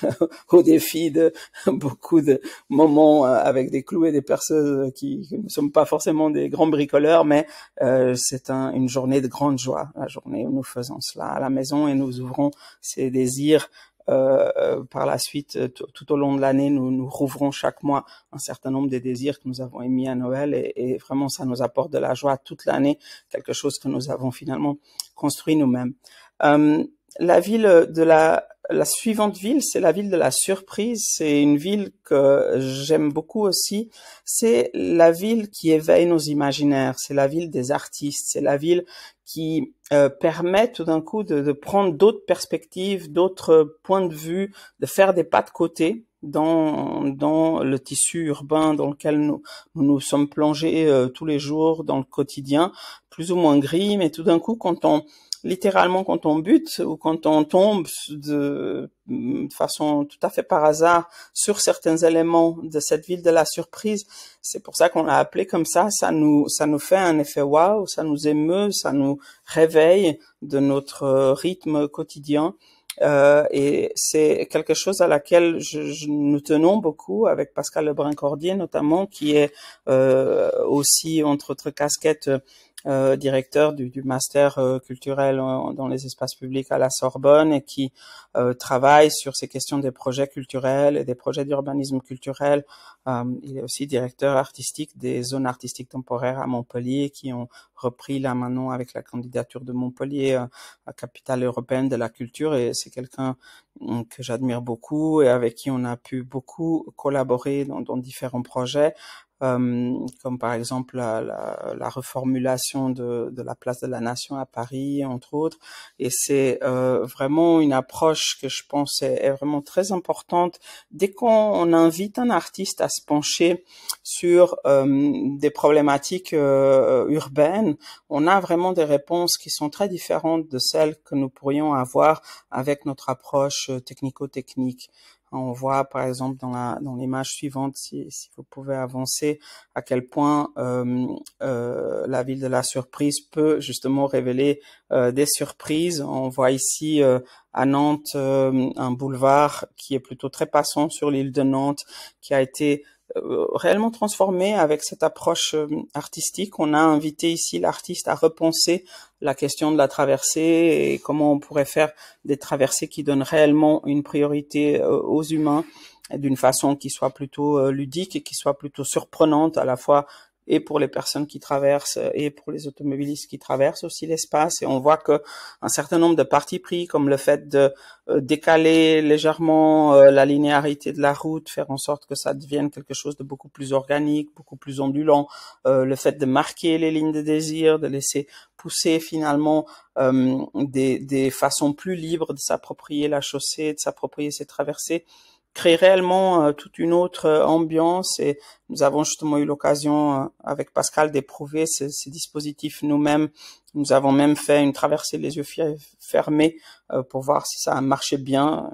au défi de beaucoup de moments euh, avec des clous et des perceuses qui ne sommes pas forcément des grands bricoleurs, mais euh, c'est un, une journée de grande joie, la journée où nous faisons cela à la maison et nous ouvrons ces désirs euh, par la suite, tout au long de l'année, nous, nous rouvrons chaque mois un certain nombre des désirs que nous avons émis à Noël et, et vraiment ça nous apporte de la joie toute l'année, quelque chose que nous avons finalement construit nous-mêmes. Euh, la ville de la la suivante ville, c'est la ville de la surprise. C'est une ville que j'aime beaucoup aussi. C'est la ville qui éveille nos imaginaires. C'est la ville des artistes. C'est la ville qui euh, permet tout d'un coup de, prendre d'autres perspectives, d'autres points de vue, de faire des pas de côté dans, dans le tissu urbain dans lequel nous nous, sommes plongés euh, tous les jours, dans le quotidien, plus ou moins gris. Mais tout d'un coup, quand on littéralement quand on bute ou quand on tombe mm, de, façon tout à fait par hasard sur certains éléments de cette ville de la surprise, c'est pour ça qu'on l'a appelé comme ça, ça nous ça nous fait un effet waouh, ça nous émeut, ça nous réveille de notre euh, rythme quotidien. Euh, et c'est quelque chose à laquelle je, nous tenons beaucoup avec Pascal Lebrun-Cordier notamment, qui est euh, aussi entre autres casquettes euh, directeur du, master euh, culturel euh, dans les espaces publics à la Sorbonne et qui travaille sur ces questions des projets culturels et des projets d'urbanisme culturel. il est aussi directeur artistique des zones artistiques temporaires à Montpellier qui ont repris main maintenant avec la candidature de Montpellier à capitale européenne de la culture et c'est quelqu'un hum, que j'admire beaucoup et avec qui on a pu beaucoup collaborer dans, dans différents projets. Euh, comme par exemple la, la, reformulation de, de, la place de la nation à Paris, entre autres. Et c'est euh, vraiment une approche que je pense est vraiment très importante. Dès qu'on invite un artiste à se pencher sur euh, des problématiques urbaines, on a vraiment des réponses qui sont très différentes de celles que nous pourrions avoir avec notre approche technico-technique. On voit par exemple dans la dans l'image suivante, si, vous pouvez avancer, à quel point euh, euh, la ville de la surprise peut justement révéler euh, des surprises. On voit ici à Nantes un boulevard qui est plutôt très passant sur l'île de Nantes, qui a été euh, réellement transformé avec cette approche euh, artistique. On a invité ici l'artiste à repenser la question de la traversée et comment on pourrait faire des traversées qui donnent réellement une priorité euh, aux humains d'une façon qui soit plutôt ludique et qui soit plutôt surprenante à la fois et pour les personnes qui traversent euh, et pour les automobilistes qui traversent aussi l'espace. Et on voit que un certain nombre de parties pris, comme le fait de euh, décaler légèrement euh, la linéarité de la route, faire en sorte que ça devienne quelque chose de beaucoup plus organique, beaucoup plus ondulant, le fait de marquer les lignes de désir, de laisser pousser finalement des, des façons plus libres de s'approprier la chaussée, de s'approprier ses traversées crée réellement euh, toute une autre euh, ambiance et nous avons justement eu l'occasion euh, avec Pascal d'éprouver ces, dispositifs nous-mêmes. Nous avons même fait une traversée les yeux fermés pour voir si ça marchait bien.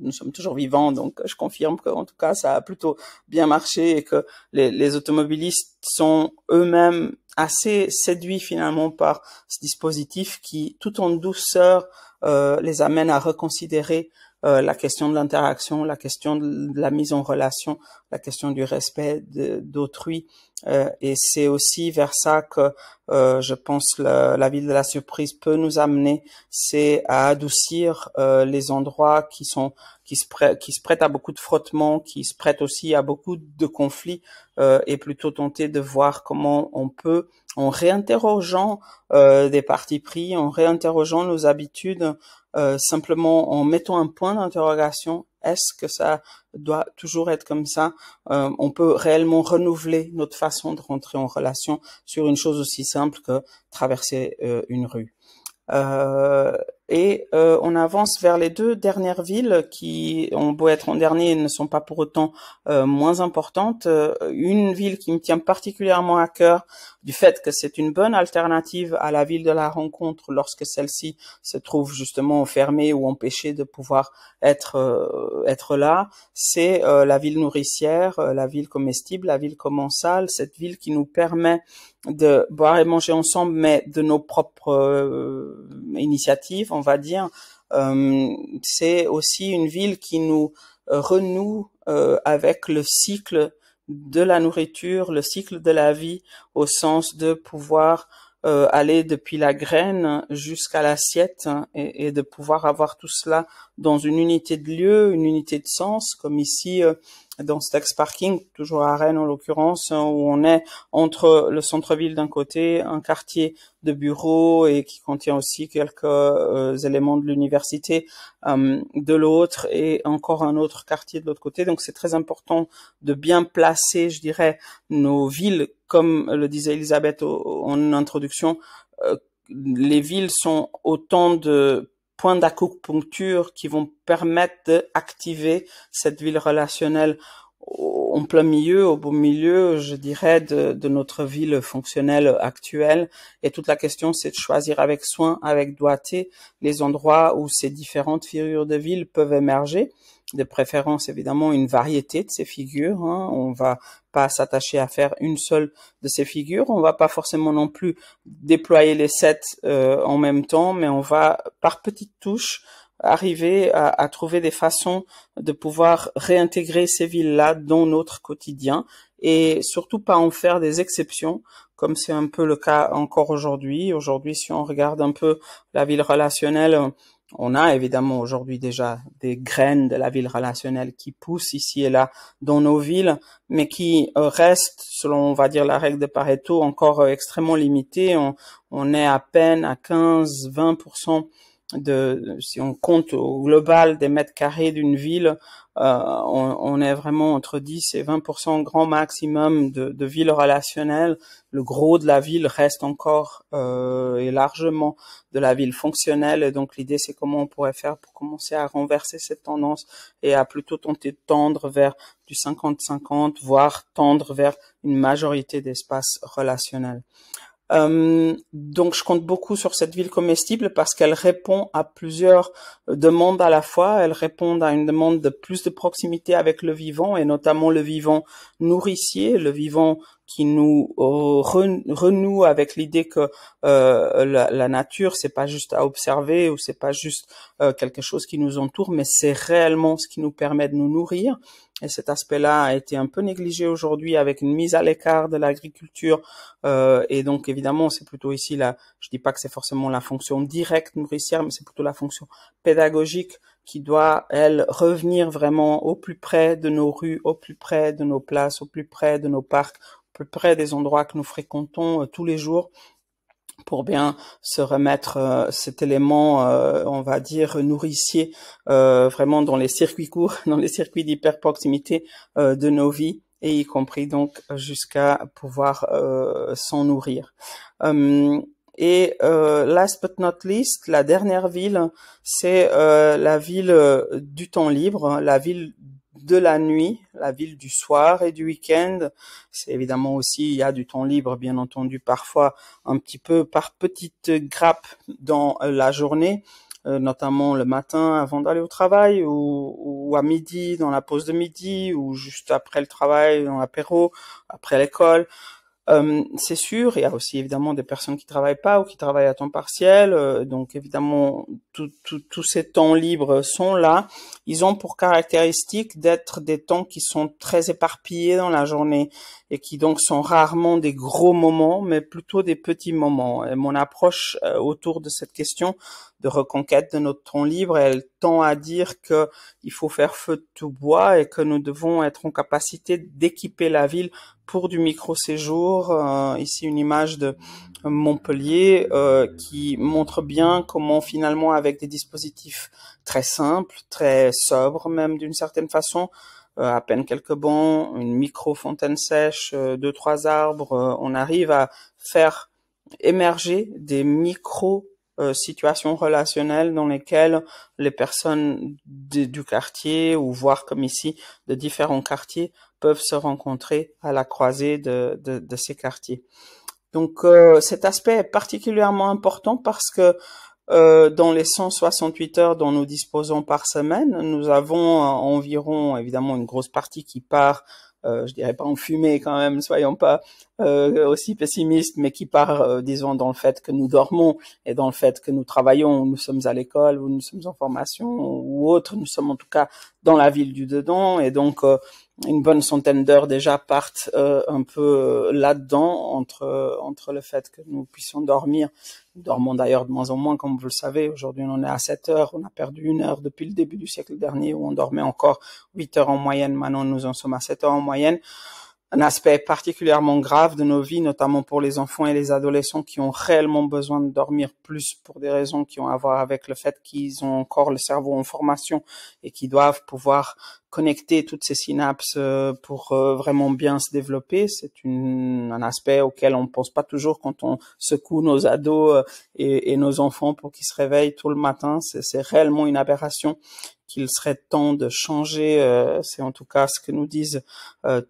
Nous sommes toujours vivants, donc je confirme qu'en tout cas ça a plutôt bien marché et que les, les automobilistes sont eux-mêmes assez séduits finalement par ce dispositif qui, tout en douceur, les amène à reconsidérer euh, la question de l'interaction, la question de la mise en relation la question du respect d'autrui. Euh, et c'est aussi vers ça que euh, je pense la, ville de la surprise peut nous amener, c'est à adoucir euh, les endroits qui sont qui se, qui se prêtent à beaucoup de frottements, qui se prêtent aussi à beaucoup de conflits, euh, et plutôt tenter de voir comment on peut, en réinterrogeant euh, des partis pris, en réinterrogeant nos habitudes, euh, simplement en mettant un point d'interrogation est-ce que ça doit toujours être comme ça euh, On peut réellement renouveler notre façon de rentrer en relation sur une chose aussi simple que traverser euh, une rue. Euh, et on avance vers les deux dernières villes qui ont beau être en dernier, ne sont pas pour autant moins importantes. une ville qui me tient particulièrement à cœur, du fait que c'est une bonne alternative à la ville de la rencontre lorsque celle-ci se trouve justement fermée ou empêchée de pouvoir être euh, être là, c'est euh, la ville nourricière, euh, la ville comestible, la ville commensale, cette ville qui nous permet de boire et manger ensemble, mais de nos propres initiatives, on va dire. c'est aussi une ville qui nous renoue avec le cycle de la nourriture, le cycle de la vie au sens de pouvoir euh, aller depuis la graine jusqu'à l'assiette hein, et, de pouvoir avoir tout cela dans une unité de lieu, une unité de sens, comme ici euh, dans Stacks Parking, toujours à Rennes en l'occurrence, hein, où on est entre le centre-ville d'un côté, un quartier de bureaux et qui contient aussi quelques euh, éléments de l'université euh, de l'autre et encore un autre quartier de l'autre côté. Donc c'est très important de bien placer, je dirais, nos villes comme le disait Elisabeth en introduction, euh, les villes sont autant de points d'acupuncture qui vont permettre d'activer cette ville relationnelle en plein milieu, au beau milieu, je dirais, de, de, notre ville fonctionnelle actuelle. Et toute la question, c'est de choisir avec soin, avec doigté, les endroits où ces différentes figures de ville peuvent émerger. De préférence, évidemment, une variété de ces figures. Hein. On va pas s'attacher à faire une seule de ces figures. On va pas forcément non plus déployer les sept euh, en même temps, mais on va par petites touches arriver à, à trouver des façons de pouvoir réintégrer ces villes-là dans notre quotidien et surtout pas en faire des exceptions comme c'est un peu le cas encore aujourd'hui. Aujourd'hui, si on regarde un peu la ville relationnelle, on a évidemment aujourd'hui déjà des graines de la ville relationnelle qui poussent ici et là dans nos villes, mais qui euh, restent, selon on va dire la règle de Pareto, encore euh, extrêmement limitées. On, est à peine à 15-20% de, si on compte au global des mètres carrés d'une ville, euh, on, on, est vraiment entre 10 et 20 grand maximum de, de, villes relationnelles. Le gros de la ville reste encore euh, et largement de la ville fonctionnelle. donc l'idée, c'est comment on pourrait faire pour commencer à renverser cette tendance et à plutôt tenter de tendre vers du 50-50, voire tendre vers une majorité d'espaces relationnels. Euh, donc je compte beaucoup sur cette ville comestible parce qu'elle répond à plusieurs euh, demandes à la fois. Elle répond à une demande de plus de proximité avec le vivant et notamment le vivant nourricier, le vivant qui nous euh, renoue avec l'idée que la, nature c'est pas juste à observer ou c'est pas juste quelque chose qui nous entoure mais c'est réellement ce qui nous permet de nous nourrir et cet aspect-là a été un peu négligé aujourd'hui avec une mise à l'écart de l'agriculture. Euh, et donc, évidemment, c'est plutôt ici, là, je dis pas que c'est forcément la fonction directe nourricière, mais c'est plutôt la fonction pédagogique qui doit, elle, revenir vraiment au plus près de nos rues, au plus près de nos places, au plus près de nos parcs, au plus près des endroits que nous fréquentons euh, tous les jours pour bien se remettre euh, cet élément, euh, on va dire, nourricier euh, vraiment dans les circuits courts, dans les circuits d'hyperproximité de nos vies et y compris donc jusqu'à pouvoir s'en nourrir. et last but not least, la dernière ville, c'est la ville du temps libre, hein, la ville de la nuit, la ville du soir et du week-end. C'est évidemment aussi, il y a du temps libre, bien entendu, parfois un petit peu par petites grappes dans euh, la journée euh, notamment le matin avant d'aller au travail ou, ou, à midi dans la pause de midi ou juste après le travail dans l'apéro, après l'école. Euh, c'est sûr, il y a aussi évidemment des personnes qui travaillent pas ou qui travaillent à temps partiel. Euh, donc évidemment, tous ces temps libres sont là. Ils ont pour caractéristique d'être des temps qui sont très éparpillés dans la journée et qui donc sont rarement des gros moments, mais plutôt des petits moments. Et mon approche euh, autour de cette question de reconquête de notre temps libre. Elle tend à dire que il faut faire feu de tout bois et que nous devons être en capacité d'équiper la ville pour du micro-séjour. Euh, ici, une image de Montpellier euh, qui montre bien comment finalement, avec des dispositifs très simples, très sobres même d'une certaine façon, euh, à peine quelques bancs, une micro-fontaine sèche, deux, trois arbres, on arrive à faire émerger des micro euh, situations relationnelles dans lesquelles les personnes du quartier ou voire comme ici de différents quartiers peuvent se rencontrer à la croisée de, ces quartiers. Donc euh, cet aspect est particulièrement important parce que euh, dans les 168 heures dont nous disposons par semaine, nous avons environ évidemment une grosse partie qui part euh, je dirais pas en fumée quand même, soyons pas euh, aussi pessimistes, mais qui part, euh, disons, dans le fait que nous dormons et dans le fait que nous travaillons, nous sommes à l'école ou nous sommes en formation ou autre, nous sommes en tout cas dans la ville du dedans et donc euh, une bonne centaine d'heures déjà partent euh, un peu euh, là-dedans entre euh, entre le fait que nous puissions dormir. Nous dormons d'ailleurs de moins en moins, comme vous le savez. Aujourd'hui, on est à 7 heures. On a perdu une heure depuis le début du siècle dernier où on dormait encore 8 heures en moyenne. Maintenant, nous en sommes à 7 heures en moyenne. Un aspect particulièrement grave de nos vies, notamment pour les enfants et les adolescents qui ont réellement besoin de dormir plus pour des raisons qui ont à voir avec le fait qu'ils ont encore le cerveau en formation et qui doivent pouvoir connecter toutes ces synapses euh, pour euh, vraiment bien se développer. C'est un aspect auquel on ne pense pas toujours quand on secoue nos ados euh, et, nos enfants pour qu'ils se réveillent tout le matin. C'est réellement une aberration qu'il serait temps de changer. c'est en tout cas ce que nous disent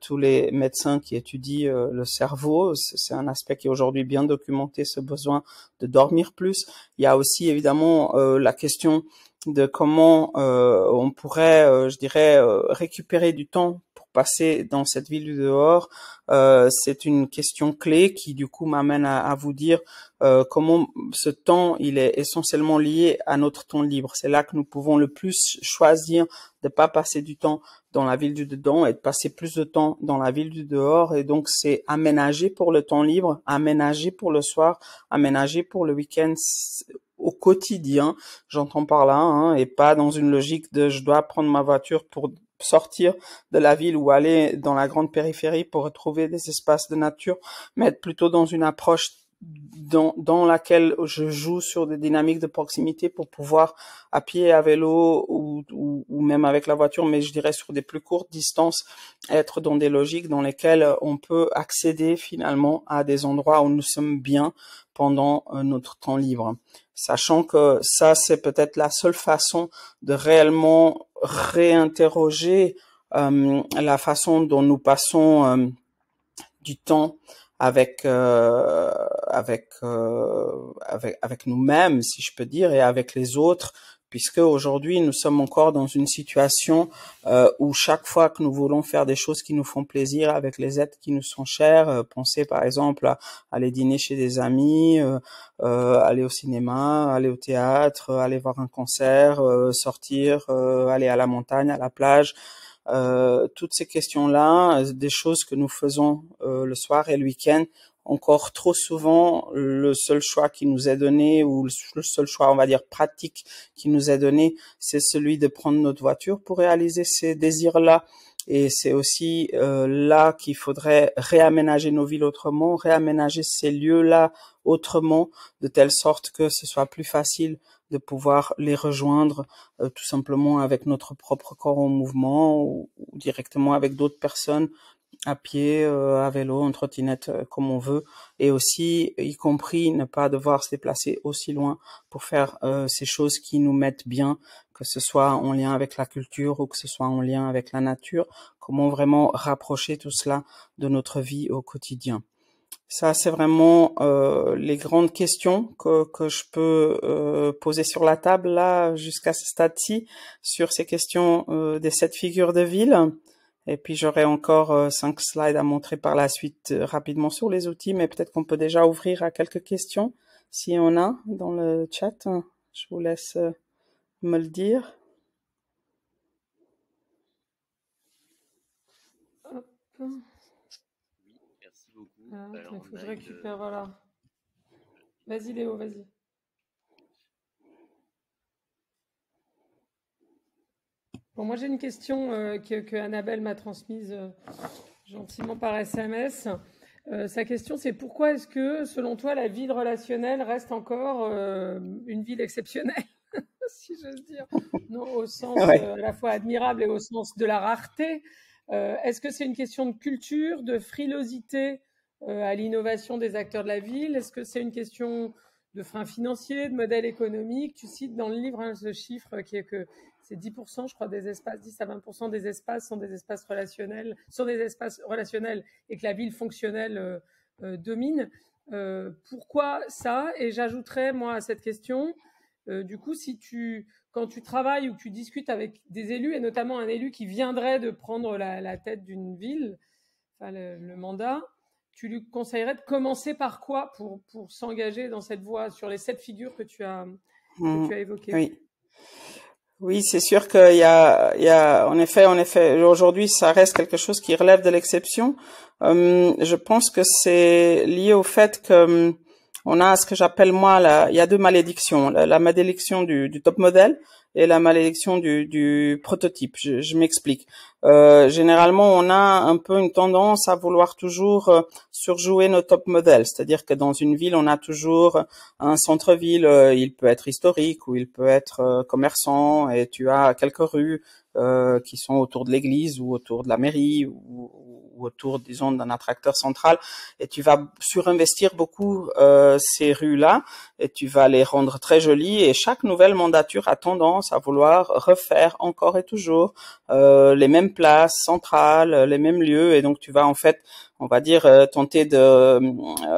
tous les médecins qui étudient le cerveau. C'est un aspect qui est aujourd'hui bien documenté, ce besoin de dormir plus. Il y a aussi évidemment la question de comment euh, on pourrait, euh, je dirais, euh, récupérer du temps pour passer dans cette ville du dehors, c'est une question clé qui du coup m'amène à, vous dire comment ce temps, il est essentiellement lié à notre temps libre. C'est là que nous pouvons le plus choisir de pas passer du temps dans la ville du dedans et de passer plus de temps dans la ville du dehors. Et donc, c'est aménager pour le temps libre, aménager pour le soir, aménager pour le week-end au quotidien, j'entends par là, hein, et pas dans une logique de je dois prendre ma voiture pour sortir de la ville ou aller dans la grande périphérie pour retrouver des espaces de nature, mais plutôt dans une approche dans, dans laquelle je joue sur des dynamiques de proximité pour pouvoir à pied, à vélo ou, ou, même avec la voiture, mais je dirais sur des plus courtes distances, être dans des logiques dans lesquelles on peut accéder finalement à des endroits où nous sommes bien pendant euh, notre temps libre. Sachant que ça, c'est peut-être la seule façon de réellement réinterroger euh, la façon dont nous passons euh, du temps avec euh, avec euh, avec avec nous-mêmes si je peux dire et avec les autres puisque aujourd'hui nous sommes encore dans une situation euh, où chaque fois que nous voulons faire des choses qui nous font plaisir avec les êtres qui nous sont chers euh, pensez par exemple à aller dîner chez des amis euh, euh, aller au cinéma aller au théâtre aller voir un concert sortir aller à la montagne à la plage euh, toutes ces questions-là, euh, des choses que nous faisons euh, le soir et le week-end, encore trop souvent, le seul choix qui nous est donné, ou le seul choix, on va dire, pratique qui nous est donné, c'est celui de prendre notre voiture pour réaliser ces désirs-là. Et c'est aussi euh, là qu'il faudrait réaménager nos villes autrement, réaménager ces lieux-là autrement, de telle sorte que ce soit plus facile de pouvoir les rejoindre euh, tout simplement avec notre propre corps en mouvement ou, directement avec d'autres personnes à pied, euh, à vélo, en trottinette, comme on veut, et aussi, y compris, ne pas devoir se déplacer aussi loin pour faire ces choses qui nous mettent bien que ce soit en lien avec la culture ou que ce soit en lien avec la nature, comment vraiment rapprocher tout cela de notre vie au quotidien. Ça, c'est vraiment euh, les grandes questions que, je peux euh, poser sur la table là jusqu'à ce stade-ci sur ces questions euh, des sept figures de ville. Et puis j'aurai encore cinq slides à montrer par la suite rapidement sur les outils, mais peut-être qu'on peut déjà ouvrir à quelques questions si on a dans le chat. Je vous laisse me le dire. merci beaucoup. Ah, il que je récupère, euh, voilà. Vas-y Léo, vas-y. Bon, moi j'ai une question euh, que, Annabelle m'a transmise euh, gentiment par SMS. sa question, c'est pourquoi est-ce que, selon toi, la ville relationnelle reste encore une ville exceptionnelle si j'ose dire, non, au sens euh, à la fois admirable et au sens de la rareté. Euh, est-ce que c'est une question de culture, de frilosité euh, à l'innovation des acteurs de la ville Est-ce que c'est une question de frein financier, de modèle économique Tu cites dans le livre hein, ce chiffre qui est que c'est 10%, je crois, des espaces, 10 à 20% des espaces sont des espaces relationnels, sont des espaces relationnels et que la ville fonctionnelle domine. pourquoi ça Et j'ajouterais, moi, à cette question, euh, du coup, si tu, quand tu travailles ou que tu discutes avec des élus, et notamment un élu qui viendrait de prendre la, tête d'une ville, le, mandat, tu lui conseillerais de commencer par quoi pour, pour s'engager dans cette voie sur les sept figures que tu as, que hmm. évoquées Oui. Oui, c'est sûr qu'il y a, en effet, en effet, aujourd'hui, ça reste quelque chose qui relève de l'exception. Hum, je pense que c'est lié au fait que hum, on a ce que j'appelle moi, la, il y a deux malédictions, la, malédiction du, top modèle et la malédiction du, prototype. Je, m'explique. Euh, généralement, on a un peu une tendance à vouloir toujours euh, surjouer nos top models, c'est-à-dire que dans une ville, on a toujours un centre-ville. Euh, il peut être historique ou il peut être commerçant, et tu as quelques rues qui sont autour de l'église ou autour de la mairie ou, autour, disons, d'un attracteur central, et tu vas surinvestir beaucoup euh, ces rues-là, et tu vas les rendre très jolies, et chaque nouvelle mandature a tendance à vouloir refaire encore et toujours euh, les mêmes places centrales, les mêmes lieux, et donc tu vas en fait on va dire, euh, tenter de euh,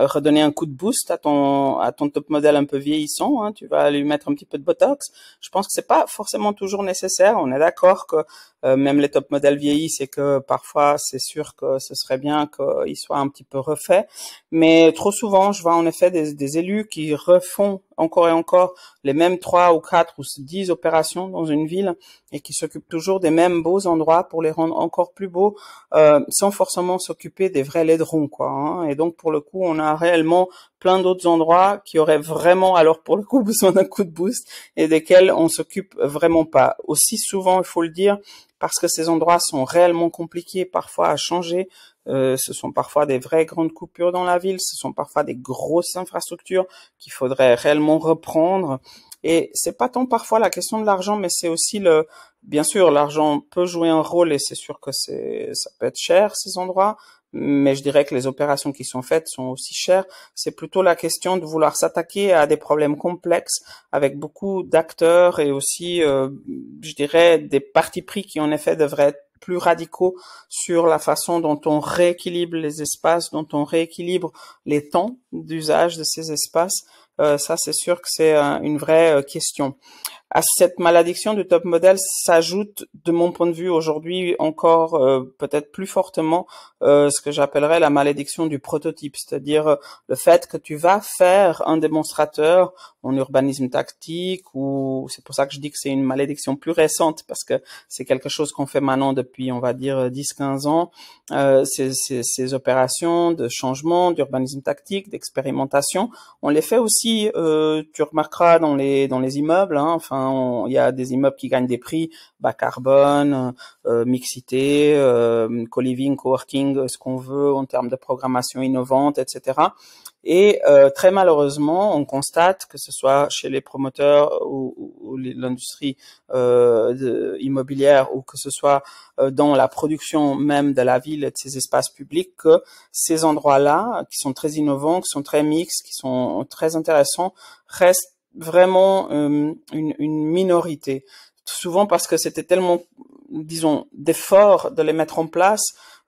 redonner un coup de boost à ton à ton top modèle un peu vieillissant. Hein. tu vas lui mettre un petit peu de botox. Je pense que c'est pas forcément toujours nécessaire. On est d'accord que euh, même les top modèles vieillissent et que parfois c'est sûr que ce serait bien qu'ils soient un petit peu refaits. Mais trop souvent, je vois en effet des, des élus qui refont encore et encore les mêmes trois ou quatre ou dix opérations dans une ville et qui s'occupent toujours des mêmes beaux endroits pour les rendre encore plus beaux euh, sans forcément s'occuper des vrais laiderons. quoi. Hein. Et donc pour le coup, on a réellement plein d'autres endroits qui auraient vraiment, alors pour le coup, besoin d'un coup de boost et desquels on s'occupe vraiment pas. Aussi souvent, il faut le dire, parce que ces endroits sont réellement compliqués parfois à changer. Euh, ce sont parfois des vraies grandes coupures dans la ville, ce sont parfois des grosses infrastructures qu'il faudrait réellement reprendre. Et c'est pas tant parfois la question de l'argent, mais c'est aussi le, bien sûr, l'argent peut jouer un rôle et c'est sûr que c'est, ça peut être cher ces endroits, mais je dirais que les opérations qui sont faites sont aussi chères. C'est plutôt la question de vouloir s'attaquer à des problèmes complexes avec beaucoup d'acteurs et aussi, euh, je dirais, des partis pris qui en effet devraient être plus radicaux sur la façon dont on rééquilibre les espaces, dont on rééquilibre les temps d'usage de ces espaces. Euh, ça, c'est sûr que c'est euh, une vraie question à cette malédiction du top modèle s'ajoute, de mon point de vue aujourd'hui encore euh, peut-être plus fortement, euh, ce que j'appellerais la malédiction du prototype, c'est-à-dire euh, le fait que tu vas faire un démonstrateur en urbanisme tactique, ou c'est pour ça que je dis que c'est une malédiction plus récente, parce que c'est quelque chose qu'on fait maintenant depuis, on va dire, 10-15 ans, euh, ces, ces, ces, opérations de changement, d'urbanisme tactique, d'expérimentation. On les fait aussi, tu remarqueras, dans les, dans les immeubles, hein, enfin, il y a des immeubles qui gagnent des prix, bas carbone, euh, mixité, euh, co-living, co-working, ce qu'on veut en termes de programmation innovante, etc. Et euh, très malheureusement, on constate que ce soit chez les promoteurs ou, l'industrie immobilière ou que ce soit dans la production même de la ville et de ces espaces publics, que ces endroits-là, qui sont très innovants, qui sont très mixtes, qui sont très intéressants, restent vraiment euh, une, minorité souvent parce que c'était tellement disons, d'efforts de les mettre en place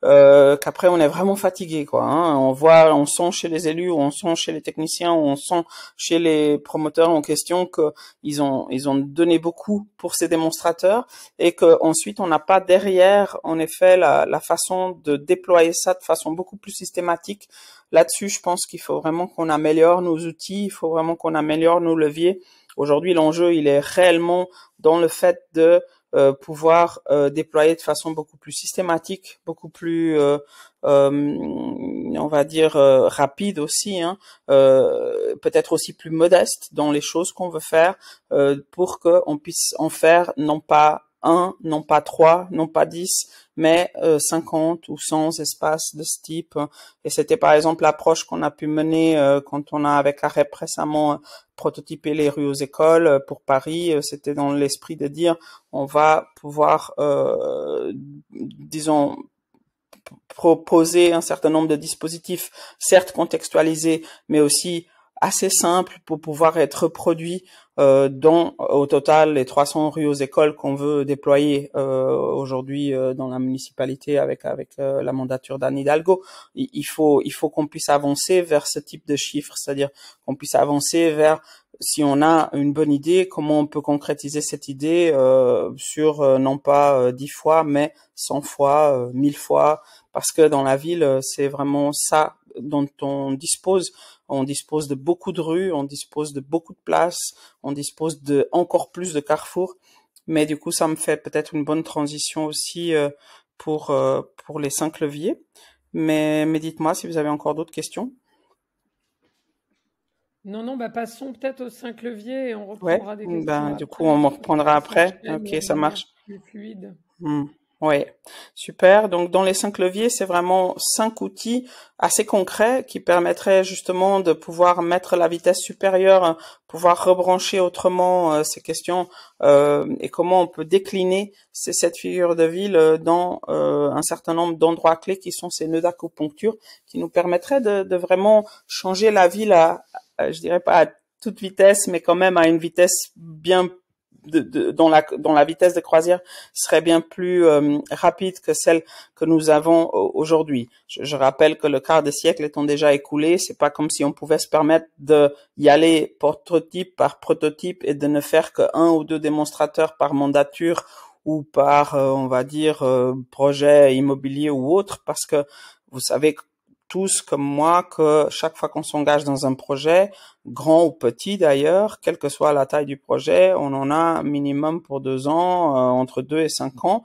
euh, qu'après on est vraiment fatigué quoi. Hein. On voit, on sent chez les élus, on sent chez les techniciens, on sent chez les promoteurs en question que ils ont ils ont donné beaucoup pour ces démonstrateurs et que ensuite on n'a pas derrière en effet la, la façon de déployer ça de façon beaucoup plus systématique. Là-dessus, je pense qu'il faut vraiment qu'on améliore nos outils, il faut vraiment qu'on améliore nos leviers. Aujourd'hui, l'enjeu il est réellement dans le fait de euh, pouvoir euh, déployer de façon beaucoup plus systématique, beaucoup plus, euh, on va dire, rapide aussi, hein, peut-être aussi plus modeste dans les choses qu'on veut faire pour qu'on puisse en faire non pas non pas trois, non pas dix, mais euh, cinquante 50 ou 100 espaces de ce type. Et c'était par exemple l'approche qu'on a pu mener euh, quand on a avec AREP récemment euh, prototypé les rues aux écoles pour Paris. C'était dans l'esprit de dire on va pouvoir, disons, proposer un certain nombre de dispositifs, certes contextualisés, mais aussi assez simples pour pouvoir être reproduits euh, dont euh, au total les 300 rues aux écoles qu'on veut déployer euh, aujourd'hui dans la municipalité avec avec la mandature d'Anne Hidalgo, il, faut il faut qu'on puisse avancer vers ce type de chiffres, c'est-à-dire qu'on puisse avancer vers si on a une bonne idée, comment on peut concrétiser cette idée sur non pas dix fois, mais 100 fois, 1000 fois, parce que dans la ville, c'est vraiment ça dont on dispose. On dispose de beaucoup de rues, on dispose de beaucoup de places, on dispose de encore plus de carrefours. Mais du coup, ça me fait peut-être une bonne transition aussi euh, pour euh, pour les cinq leviers. Mais, mais dites-moi si vous avez encore d'autres questions. Non, non, bah passons peut-être aux cinq leviers et on reprendra des ben, questions. Ben, du coup, on reprendra après. Ok, ça marche. Plus fluide. Hmm. Oui, super. Donc dans les cinq leviers, c'est vraiment cinq outils assez concrets qui permettraient justement de pouvoir mettre la vitesse supérieure, hein, pouvoir rebrancher autrement euh, ces questions euh, et comment on peut décliner ces, cette figure de ville euh, dans un certain nombre d'endroits clés qui sont ces nœuds d'acupuncture qui nous permettraient de, vraiment changer la ville à, à, je dirais pas à toute vitesse, mais quand même à une vitesse bien dont, la, dont la vitesse de croisière serait bien plus euh, rapide que celle que nous avons euh, aujourd'hui. Je, rappelle que le quart de siècle étant déjà écoulé, c'est pas comme si on pouvait se permettre de y aller prototype par prototype et de ne faire que un ou deux démonstrateurs par mandature ou par, euh, on va dire, projet immobilier ou autre, parce que vous savez tous comme moi que chaque fois qu'on s'engage dans un projet, grand ou petit d'ailleurs, quelle que soit la taille du projet, on en a minimum pour deux ans, euh, entre deux et cinq ans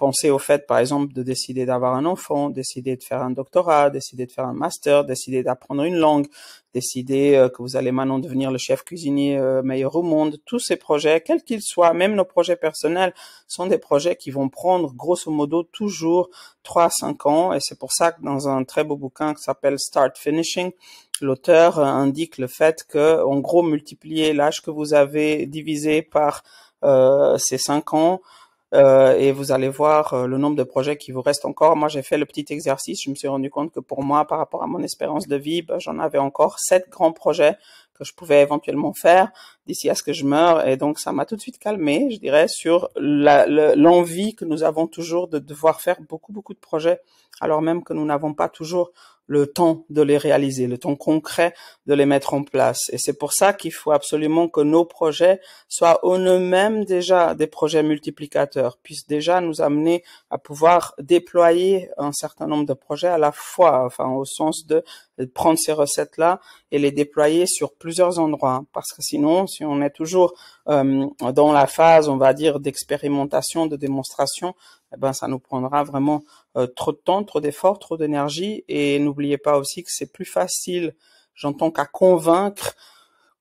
penser au fait, par exemple, de décider d'avoir un enfant, décider de faire un doctorat, décider de faire un master, décider d'apprendre une langue, décider euh, que vous allez maintenant devenir le chef cuisinier euh, meilleur au monde. Tous ces projets, quels qu'ils soient, même nos projets personnels, sont des projets qui vont prendre grosso modo toujours trois à 5 ans. Et c'est pour ça que dans un très beau bouquin qui s'appelle Start Finishing, l'auteur euh, indique le fait que, en gros, multiplier l'âge que vous avez divisé par ces cinq ans, euh, et vous allez voir euh, le nombre de projets qui vous restent encore. Moi, j'ai fait le petit exercice, je me suis rendu compte que pour moi, par rapport à mon espérance de vie, bah, j'en avais encore sept grands projets que je pouvais éventuellement faire d'ici à ce que je meure. Et donc, ça m'a tout de suite calmé, je dirais, sur l'envie que nous avons toujours de devoir faire beaucoup, beaucoup de projets, alors même que nous n'avons pas toujours le temps de les réaliser, le temps concret de les mettre en place. Et c'est pour ça qu'il faut absolument que nos projets soient en eux-mêmes déjà des projets multiplicateurs, puissent déjà nous amener à pouvoir déployer un certain nombre de projets à la fois, enfin au sens de prendre ces recettes-là et les déployer sur plusieurs endroits. Parce que sinon, si on est toujours euh, dans la phase, on va dire, d'expérimentation, de démonstration, eh ben ça nous prendra vraiment euh, trop de temps, trop d'efforts, trop d'énergie. Et n'oubliez pas aussi que c'est plus facile, j'entends qu'à convaincre,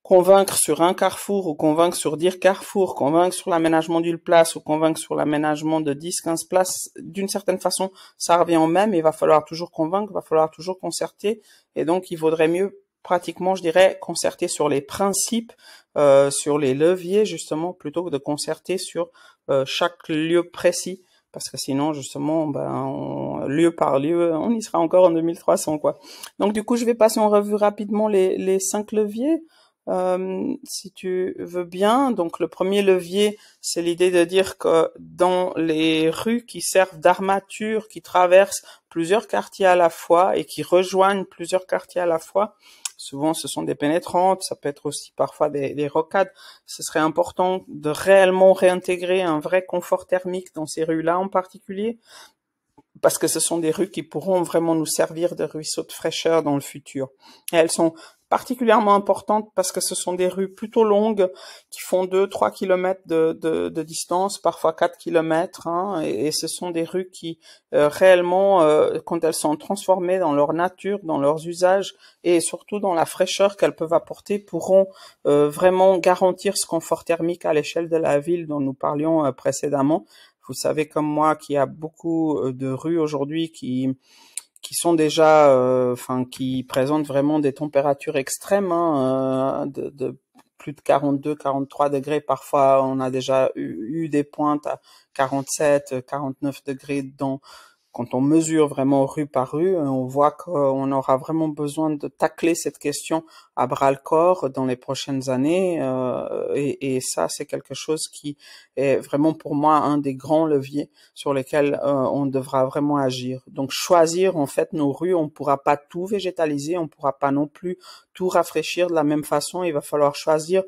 convaincre sur un carrefour ou convaincre sur dire carrefour, convaincre sur l'aménagement d'une place ou convaincre sur l'aménagement de 10, 15 places, d'une certaine façon, ça revient au même. Il va falloir toujours convaincre, il va falloir toujours concerter. Et donc, il vaudrait mieux pratiquement, je dirais, concerter sur les principes, euh, sur les leviers justement, plutôt que de concerter sur euh, chaque lieu précis parce que sinon justement ben lieu par lieu on y sera encore en 2300 quoi donc du coup je vais passer en revue rapidement les, les cinq leviers euh, si tu veux bien donc le premier levier c'est l'idée de dire que dans les rues qui servent d'armature qui traversent plusieurs quartiers à la fois et qui rejoignent plusieurs quartiers à la fois Souvent, ce sont des pénétrantes, ça peut être aussi parfois des, rocades. Ce serait important de réellement réintégrer un vrai confort thermique dans ces rues-là en particulier, parce que ce sont des rues qui pourront vraiment nous servir de ruisseaux de fraîcheur dans le futur. Et elles sont particulièrement importante parce que ce sont des rues plutôt longues qui font 2-3 km de, distance, parfois 4 km, hein, et, ce sont des rues qui euh, réellement, euh, quand elles sont transformées dans leur nature, dans leurs usages et surtout dans la fraîcheur qu'elles peuvent apporter, pourront euh, vraiment garantir ce confort thermique à l'échelle de la ville dont nous parlions précédemment. Vous savez comme moi qu'il y a beaucoup de rues aujourd'hui qui qui sont déjà, euh, enfin, qui présentent vraiment des températures extrêmes, hein, euh, de, plus de 42, 43 degrés. Parfois, on a déjà eu, eu des pointes à 47, 49 degrés dans quand on mesure vraiment rue par rue, euh, on voit qu'on aura vraiment besoin de tacler cette question à bras le corps dans les prochaines années. Euh, et, ça, c'est quelque chose qui est vraiment pour moi un des grands leviers sur lesquels euh, on devra vraiment agir. Donc choisir en fait nos rues, on ne pourra pas tout végétaliser, on ne pourra pas non plus tout rafraîchir de la même façon. Il va falloir choisir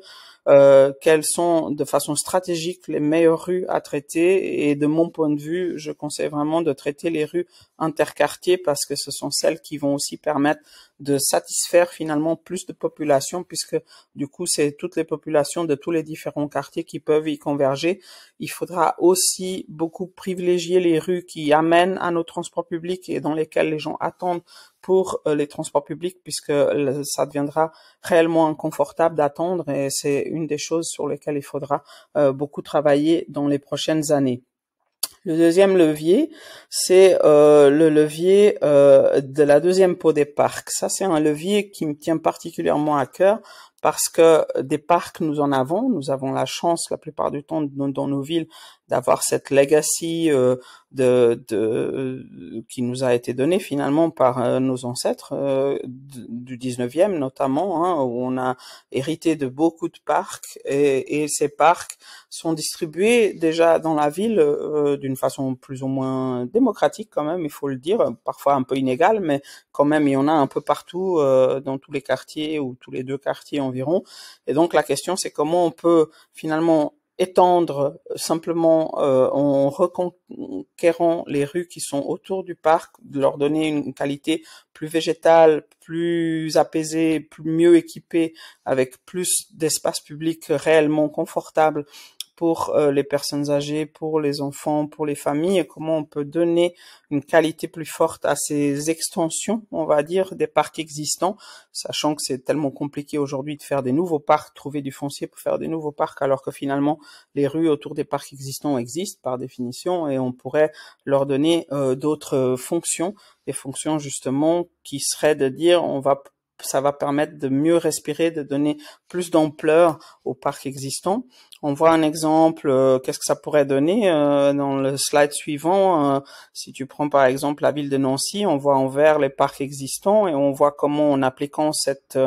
euh, quelles sont de façon stratégique les meilleures rues à traiter. Et de mon point de vue, je conseille vraiment de traiter les rues interquartiers parce que ce sont celles qui vont aussi permettre de satisfaire finalement plus de populations puisque du coup c'est toutes les populations de tous les différents quartiers qui peuvent y converger. Il faudra aussi beaucoup privilégier les rues qui amènent à nos transports publics et dans lesquelles les gens attendent pour euh, les transports publics puisque euh, ça deviendra réellement inconfortable d'attendre et c'est une des choses sur lesquelles il faudra euh, beaucoup travailler dans les prochaines années. Le deuxième levier, c'est euh, le levier euh, de la deuxième peau des parcs. Ça, c'est un levier qui me tient particulièrement à cœur parce que des parcs, nous en avons. Nous avons la chance, la plupart du temps, dans, nos villes, d'avoir cette legacy euh, de, de, qui nous a été donnée finalement par euh, nos ancêtres euh, du 19e notamment, hein, où on a hérité de beaucoup de parcs et, et ces parcs sont distribués déjà dans la ville d'une façon plus ou moins démocratique quand même, il faut le dire, parfois un peu inégale, mais quand même il y en a un peu partout dans tous les quartiers ou tous les deux quartiers en et donc la question, c'est comment on peut finalement étendre euh, simplement euh, en reconquérant les rues qui sont autour du parc, de leur donner une qualité plus végétale, plus apaisée, plus mieux équipée, avec plus d'espace public réellement confortable pour euh, les personnes âgées, pour les enfants, pour les familles, et comment on peut donner une qualité plus forte à ces extensions, on va dire, des parcs existants, sachant que c'est tellement compliqué aujourd'hui de faire des nouveaux parcs, trouver du foncier pour faire des nouveaux parcs, alors que finalement les rues autour des parcs existants existent par définition, et on pourrait leur donner euh, d'autres euh, fonctions, des fonctions justement qui seraient de dire on va ça va permettre de mieux respirer, de donner plus d'ampleur aux parcs existants. On voit un exemple, euh, qu'est-ce que ça pourrait donner euh, dans le slide suivant. Euh, si tu prends par exemple la ville de Nancy, on voit en vert les parcs existants et on voit comment en appliquant cette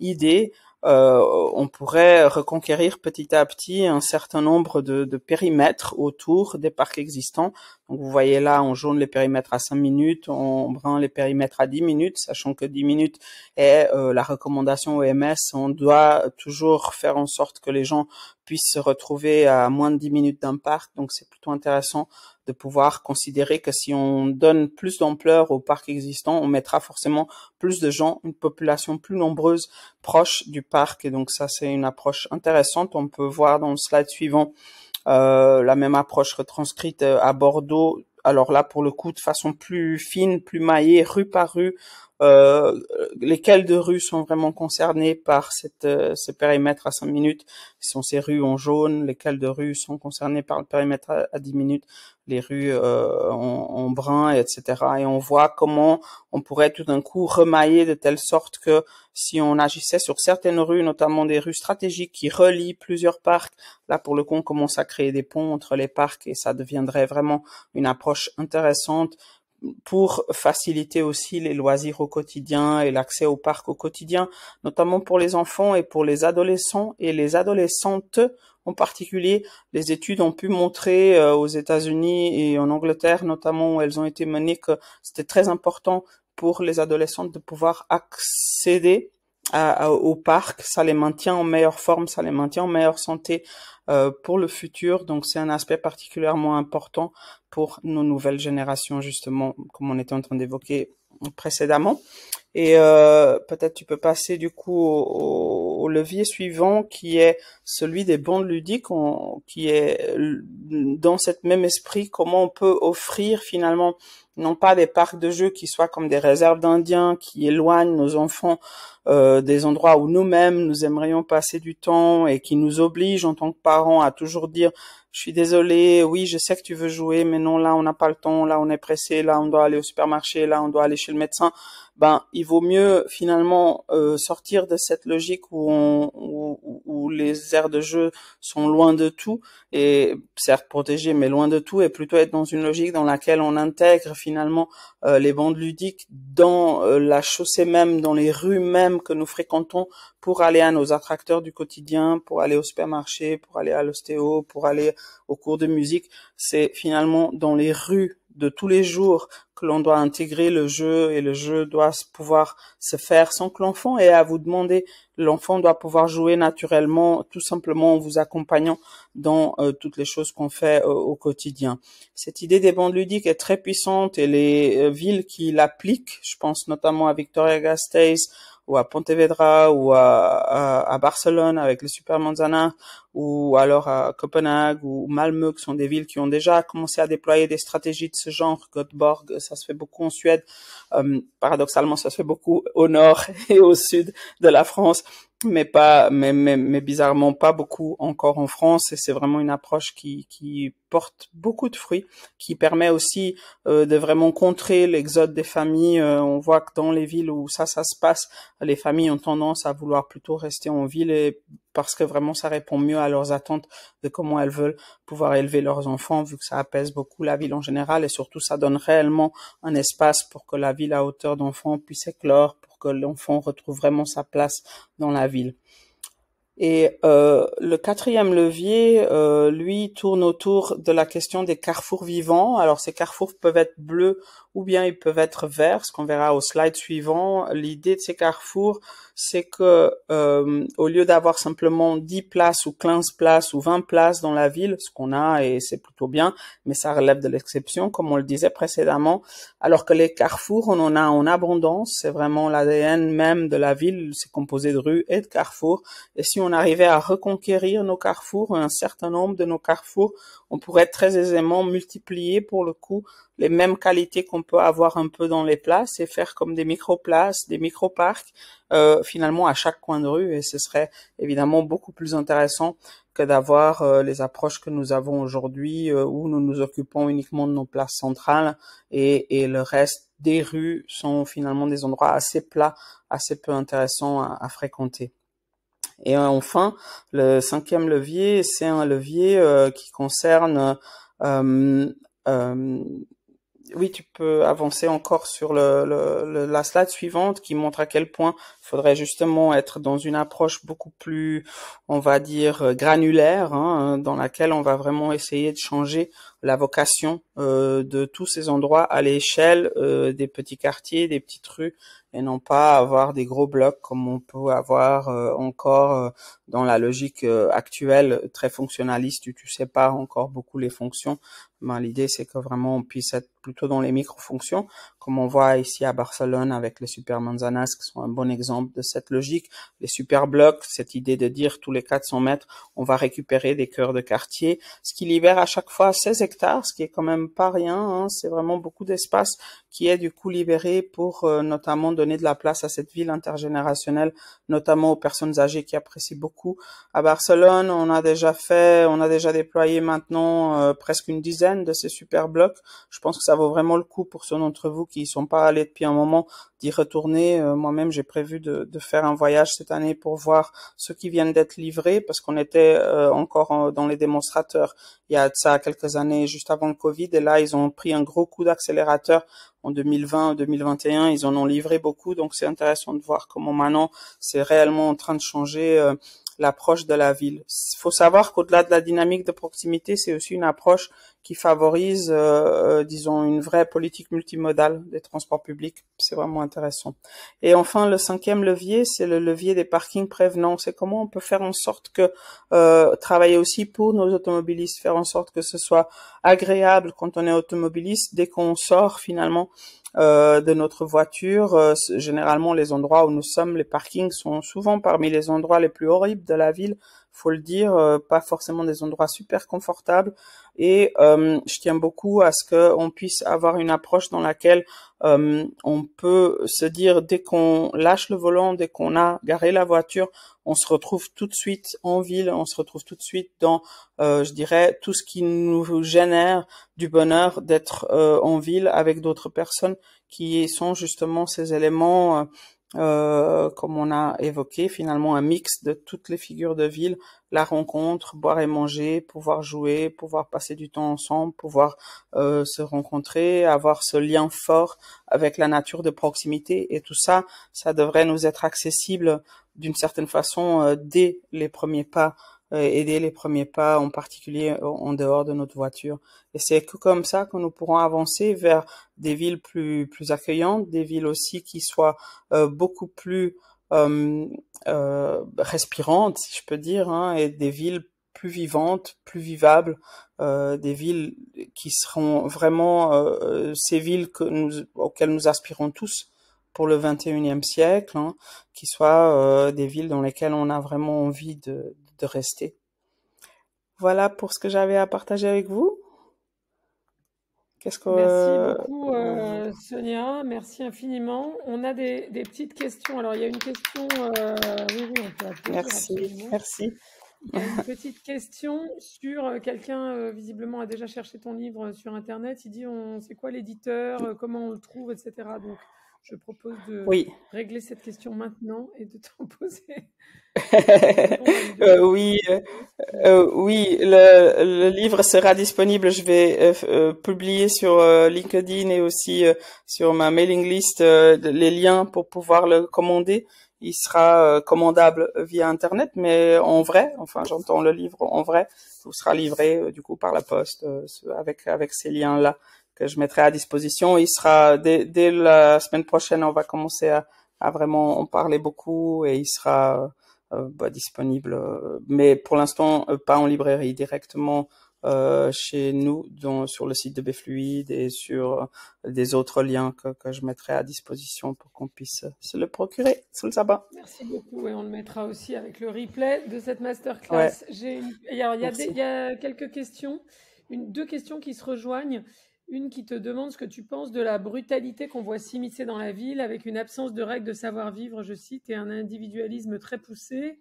idée, on pourrait reconquérir petit à petit un certain nombre de périmètres autour des parcs existants vous voyez là, on jaune les périmètres à 5 minutes, on brun les périmètres à 10 minutes, sachant que 10 minutes est euh, la recommandation OMS. On doit toujours faire en sorte que les gens puissent se retrouver à moins de 10 minutes d'un parc. Donc c'est plutôt intéressant de pouvoir considérer que si on donne plus d'ampleur au parc existant, on mettra forcément plus de gens, une population plus nombreuse proche du parc. Et donc ça, c'est une approche intéressante. On peut voir dans le slide suivant euh, la même approche retranscrite euh, à Bordeaux. Alors là, pour le coup, de façon plus fine, plus maillée, rue par rue, euh, lesquelles de rue sont vraiment concernées par cette, euh, ce périmètre à 5 minutes, Ce sont ces rues en jaune, lesquelles de rue sont concernées par le périmètre à, à 10 minutes les rues euh, en, en, brun, etc. Et on voit comment on pourrait tout d'un coup remailler de telle sorte que si on agissait sur certaines rues, notamment des rues stratégiques qui relient plusieurs parcs, là pour le coup on commence à créer des ponts entre les parcs et ça deviendrait vraiment une approche intéressante pour faciliter aussi les loisirs au quotidien et l'accès au parc au quotidien, notamment pour les enfants et pour les adolescents et les adolescentes en particulier, les études ont pu montrer euh, aux États-Unis et en Angleterre notamment, où elles ont été menées, que c'était très important pour les adolescentes de pouvoir accéder au parc. Ça les maintient en meilleure forme, ça les maintient en meilleure santé euh, pour le futur. Donc c'est un aspect particulièrement important pour nos nouvelles générations, justement, comme on était en train d'évoquer précédemment. Et euh, peut-être tu peux passer du coup au, levier suivant qui est celui des bandes ludiques, qui est euh, dans cet même esprit comment on peut offrir finalement non pas des parcs de jeux qui soient comme des réserves d'Indiens qui éloignent nos enfants euh, des endroits où nous-mêmes nous aimerions passer du temps et qui nous obligent en tant que parents à toujours dire je suis désolé, oui, je sais que tu veux jouer, mais non, là, on n'a pas le temps, là, on est pressé, là, on doit aller au supermarché, là, on doit aller chez le médecin ben il vaut mieux finalement euh, sortir de cette logique où, où, les aires de jeu sont loin de tout et certes protégées mais loin de tout et plutôt être dans une logique dans laquelle on intègre finalement euh, les bandes ludiques dans euh, la chaussée même, dans les rues même que nous fréquentons pour aller à nos attracteurs du quotidien, pour aller au supermarché, pour aller à l'ostéo, pour aller au cours de musique. C'est finalement dans les rues de tous les jours que l'on doit intégrer le jeu et le jeu doit pouvoir se faire sans que l'enfant ait à vous demander. L'enfant doit pouvoir jouer naturellement, tout simplement en vous accompagnant dans euh, toutes les choses qu'on fait euh, au quotidien. Cette idée des bandes ludiques est très puissante et les euh, villes qui l'appliquent, je pense notamment à Victoria Gasteiz, ou à Pontevedra ou à, à, à Barcelone avec le Super ou alors à Copenhague ou Malmö qui sont des villes qui ont déjà commencé à déployer des stratégies de ce genre. Göteborg, ça se fait beaucoup en Suède. Euh, paradoxalement, ça se fait beaucoup au nord et au sud de la France, mais pas, mais, mais, mais bizarrement pas beaucoup encore en France. Et c'est vraiment une approche qui, qui porte beaucoup de fruits, qui permet aussi euh, de vraiment contrer l'exode des familles. Euh, on voit que dans les villes où ça, ça se passe, les familles ont tendance à vouloir plutôt rester en ville parce que vraiment ça répond mieux à leurs attentes de comment elles veulent pouvoir élever leurs enfants, vu que ça apaise beaucoup la ville en général et surtout ça donne réellement un espace pour que la ville à hauteur d'enfants puisse éclore, pour que l'enfant retrouve vraiment sa place dans la ville. Et euh, le quatrième levier, euh, lui, tourne autour de la question des carrefours vivants. Alors, ces carrefours peuvent être bleus ou bien ils peuvent être verts, ce qu'on verra au slide suivant. L'idée de ces carrefours, c'est que euh, au lieu d'avoir simplement 10 places ou 15 places ou 20 places dans la ville, ce qu'on a et c'est plutôt bien, mais ça relève de l'exception, comme on le disait précédemment, alors que les carrefours, on en a en abondance, c'est vraiment l'ADN même de la ville, c'est composé de rues et de carrefours, et si on arrivait à reconquérir nos carrefours, un certain nombre de nos carrefours, on pourrait très aisément multiplier pour le coup les mêmes qualités qu'on peut avoir un peu dans les places et faire comme des micro-places, des micro-parcs, euh, finalement à chaque coin de rue. Et ce serait évidemment beaucoup plus intéressant que d'avoir euh, les approches que nous avons aujourd'hui euh, où nous nous occupons uniquement de nos places centrales et, et, le reste des rues sont finalement des endroits assez plats, assez peu intéressants à, fréquenter. Et enfin, le cinquième levier, c'est un levier qui concerne oui, tu peux avancer encore sur le, le, la slide suivante qui montre à quel point il faudrait justement être dans une approche beaucoup plus, on va dire, euh, granulaire, hein, hein, dans laquelle on va vraiment essayer de changer la vocation euh, de tous ces endroits à l'échelle euh, des petits quartiers, des petites rues, et non pas avoir des gros blocs comme on peut avoir encore dans la logique actuelle très fonctionnaliste où tu sépares encore beaucoup les fonctions. Ben, l'idée, c'est que vraiment on puisse être plutôt dans les micro-fonctions comme on voit ici à Barcelone avec les super manzanas qui sont un bon exemple de cette logique. Les super blocs, cette idée de dire tous les 400 mètres, on va récupérer des cœurs de quartier, ce qui libère à chaque fois 16 hectares, ce qui est quand même pas rien. Hein. C'est vraiment beaucoup d'espace qui est du coup libéré pour euh, notamment donner de la place à cette ville intergénérationnelle, notamment aux personnes âgées qui apprécient beaucoup. À Barcelone, on a déjà fait, on a déjà déployé maintenant euh, presque une dizaine de ces super blocs. Je pense que ça vaut vraiment le coup pour ceux d'entre vous qui ne sont pas allés depuis un moment d'y retourner. Euh, moi-même, j'ai prévu de, faire un voyage cette année pour voir ceux qui viennent d'être livrés parce qu'on était encore dans les démonstrateurs il y a ça quelques années, juste avant le Covid. Et là, ils ont pris un gros coup d'accélérateur en 2020, 2021, ils en ont livré beaucoup. Donc c'est intéressant de voir comment maintenant c'est réellement en train de changer euh, l'approche de la ville. Il faut savoir qu'au-delà de la dynamique de proximité, c'est aussi une approche qui favorise, euh, euh, disons, une vraie politique multimodale des transports publics. C'est vraiment intéressant. Et enfin, le cinquième levier, c'est le levier des parkings prévenants. C'est comment on peut faire en sorte que euh, travailler aussi pour nos automobilistes, faire en sorte que ce soit agréable quand on est automobiliste, dès qu'on sort finalement de notre voiture. généralement, les endroits où nous sommes, les parkings sont souvent parmi les endroits les plus horribles de la ville faut le dire, euh, pas forcément des endroits super confortables. Et euh, je tiens beaucoup à ce qu'on puisse avoir une approche dans laquelle euh, on peut se dire dès qu'on lâche le volant, dès qu'on a garé la voiture, on se retrouve tout de suite en ville, on se retrouve tout de suite dans, je dirais, tout ce qui nous génère du bonheur d'être en ville avec d'autres personnes qui sont justement ces éléments euh, comme on a évoqué, finalement un mix de toutes les figures de ville, la rencontre, boire et manger, pouvoir jouer, pouvoir passer du temps ensemble, pouvoir euh, se rencontrer, avoir ce lien fort avec la nature de proximité et tout ça, ça devrait nous être accessible d'une certaine façon euh, dès les premiers pas euh, aider les premiers pas, en particulier euh, en dehors de notre voiture. Et c'est que comme ça que nous pourrons avancer vers des villes plus plus accueillantes, des villes aussi qui soient euh, beaucoup plus euh, respirantes, si je peux dire, hein, et des villes plus vivantes, plus vivables, des villes qui seront vraiment ces villes que nous, auxquelles nous aspirons tous pour le 21e siècle, hein, qui soient des villes dans lesquelles on a vraiment envie de de rester. Voilà pour ce que j'avais à partager avec vous. Qu'est-ce que... Merci euh, beaucoup euh, euh, Sonia, merci infiniment. On a des, petites questions. Alors il y a une question. merci, merci. une petite question sur quelqu'un visiblement a déjà cherché ton livre sur internet. Il dit on, c'est quoi l'éditeur, comment on le trouve, etc. Donc je propose de régler cette question maintenant et de t'en poser. Euh, oui, euh, euh, oui, le, livre sera disponible. Je vais publier sur LinkedIn et aussi sur ma mailing list les liens pour pouvoir le commander. Il sera commandable via internet, mais en vrai, enfin j'entends le livre en vrai, il sera livré du coup par la poste avec avec ces liens là que je mettrai à disposition. Il sera dès, la semaine prochaine, on va commencer à, vraiment en parler beaucoup et il sera euh, euh, bah, disponible, mais pour l'instant euh, pas en librairie directement. chez nous sur le site de BFluid et sur des autres liens que, je mettrai à disposition pour qu'on puisse se le procurer sous le sabbat. Merci beaucoup et on le mettra aussi avec le replay de cette masterclass. il, y a, quelques questions, une, deux questions qui se rejoignent. Une qui te demande ce que tu penses de la brutalité qu'on voit s'immiscer dans la ville avec une absence de règles de savoir-vivre, je cite, et un individualisme très poussé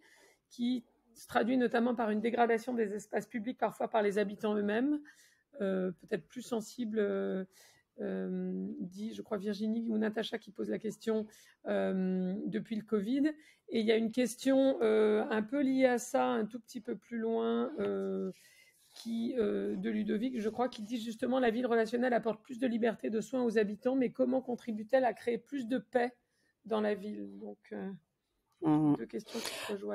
qui se traduit notamment par une dégradation des espaces publics, parfois par les habitants eux-mêmes, euh, peut-être plus sensible, euh, euh, dit, je crois, Virginie ou Natacha qui pose la question depuis le Covid. Et il y a une question un peu liée à ça, un tout petit peu plus loin qui, euh, de Ludovic, je crois, qu'il dit justement la ville relationnelle apporte plus de liberté de soins aux habitants, mais comment contribue-t-elle à créer plus de paix dans la ville Donc, euh, mmh. deux questions qui se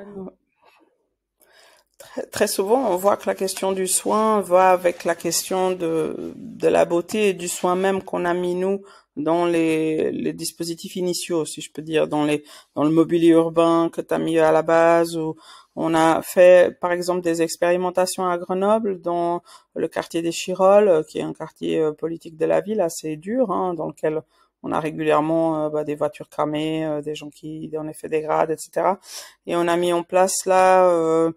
Très, souvent, on voit que la question du soin va avec la question de, la beauté et du soin même qu'on a mis, nous, dans les, dispositifs initiaux, si je peux dire, dans, dans le mobilier urbain que tu as mis à la base ou on a fait, par exemple, des expérimentations à Grenoble dans le quartier des Chiroles, euh, qui est un quartier euh, politique de la ville assez dur, hein, dans lequel on a régulièrement euh, bah, des voitures cramées, des gens qui en effet dégradent, etc. Et on a mis en place là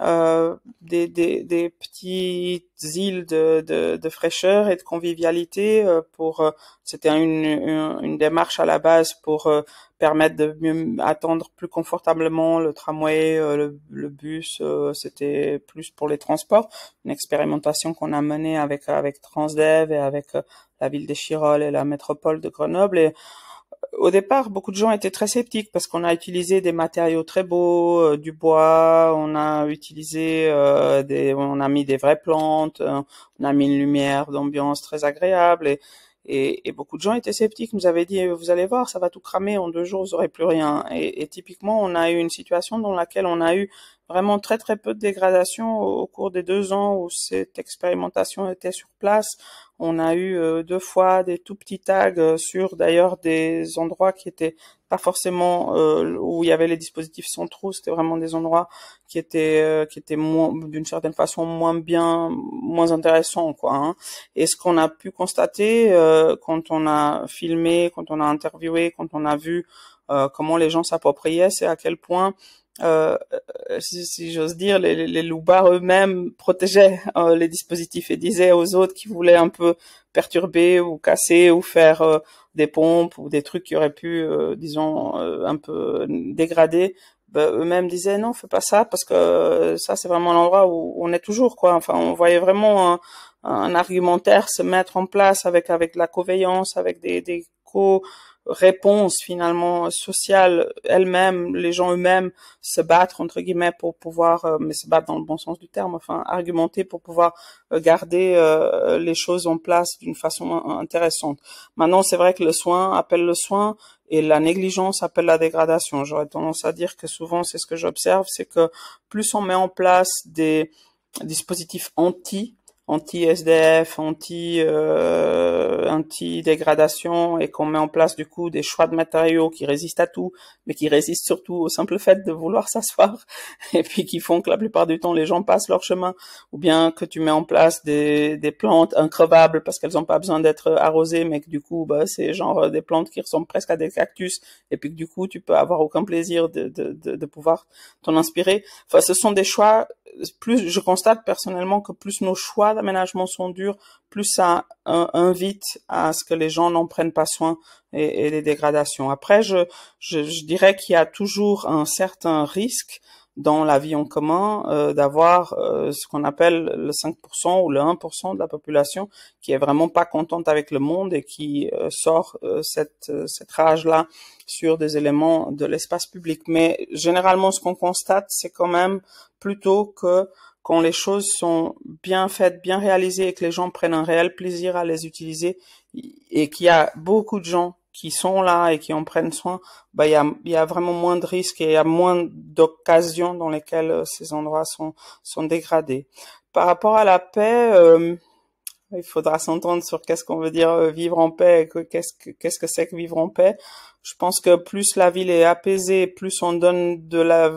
euh, des, des, des, petites îles de, de, de, fraîcheur et de convivialité euh, pour euh, c'était une, une, démarche à la base pour permettre de mieux attendre plus confortablement le tramway le, bus c'était plus pour les transports une expérimentation qu'on a menée avec avec Transdev et avec la ville de Chirol et la métropole de Grenoble et au départ, beaucoup de gens étaient très sceptiques parce qu'on a utilisé des matériaux très beaux, euh, du bois, on a utilisé euh, des, on a mis des vraies plantes, euh, on a mis une lumière d'ambiance très agréable et, et, beaucoup de gens étaient sceptiques, nous avaient dit eh, vous allez voir, ça va tout cramer, en deux jours vous aurez plus rien. Et, typiquement, on a eu une situation dans laquelle on a eu vraiment très très peu de dégradation au cours des deux ans où cette expérimentation était sur place. On a eu euh, deux fois des tout petits tags euh, sur d'ailleurs des endroits qui étaient pas forcément euh, où il y avait les dispositifs sans c'était vraiment des endroits qui étaient qui étaient d'une certaine façon moins bien, moins intéressants quoi. Hein. Et ce qu'on a pu constater quand on a filmé, quand on a interviewé, quand on a vu comment les gens s'appropriaient, c'est à quel point euh, euh si, j'ose dire, les, les, les eux-mêmes protégeaient euh, les dispositifs et disaient aux autres qui voulaient un peu perturber ou casser ou faire euh, des pompes ou des trucs qui auraient pu, disons, un peu dégrader. Bah, eux-mêmes disaient non, fais pas ça parce que ça c'est vraiment l'endroit où on est toujours quoi. Enfin, on voyait vraiment un, argumentaire se mettre en place avec avec la coveillance, avec des, des co réponse finalement sociale elle-même, les gens eux-mêmes se battre entre guillemets pour pouvoir, euh, mais se battre dans le bon sens du terme, enfin argumenter pour pouvoir euh, garder euh, les choses en place d'une façon intéressante. Maintenant, c'est vrai que le soin appelle le soin et la négligence appelle la dégradation. J'aurais tendance à dire que souvent, c'est ce que j'observe, c'est que plus on met en place des dispositifs anti anti-SDF, euh, anti-dégradation, et qu'on met en place du coup des choix de matériaux qui résistent à tout, mais qui résistent surtout au simple fait de vouloir s'asseoir, et puis qui font que la plupart du temps les gens passent leur chemin, ou bien que tu mets en place des, des plantes increvables parce qu'elles n'ont pas besoin d'être arrosées, mais que du coup bah, c'est genre euh, des plantes qui ressemblent presque à des cactus, et puis que du coup tu peux avoir aucun plaisir de, de, de pouvoir t'en inspirer. Enfin, ce sont des choix plus je constate personnellement que plus nos choix d'aménagement sont durs, plus ça invite à ce que les gens n'en prennent pas soin et, et les dégradations. Après, je dirais qu'il y a toujours un certain risque dans la vie en commun euh, d'avoir euh, ce qu'on appelle le 5% ou le 1% de la population qui est vraiment pas contente avec le monde et qui euh, sort cette, cette rage-là sur des éléments de l'espace public. Mais généralement, ce qu'on constate, c'est quand même plutôt que quand les choses sont bien faites, bien réalisées et que les gens prennent un réel plaisir à les utiliser et qu'il y a beaucoup de gens qui sont là et qui en prennent soin, bah il y a, vraiment moins de risques et il y a moins d'occasions dans lesquelles euh, ces endroits sont sont dégradés. Par rapport à la paix, euh, il faudra s'entendre sur qu'est-ce qu'on veut dire euh, vivre en paix et qu'est-ce que qu'est-ce que c'est que, vivre en paix. Je pense que plus la ville est apaisée, plus on donne de la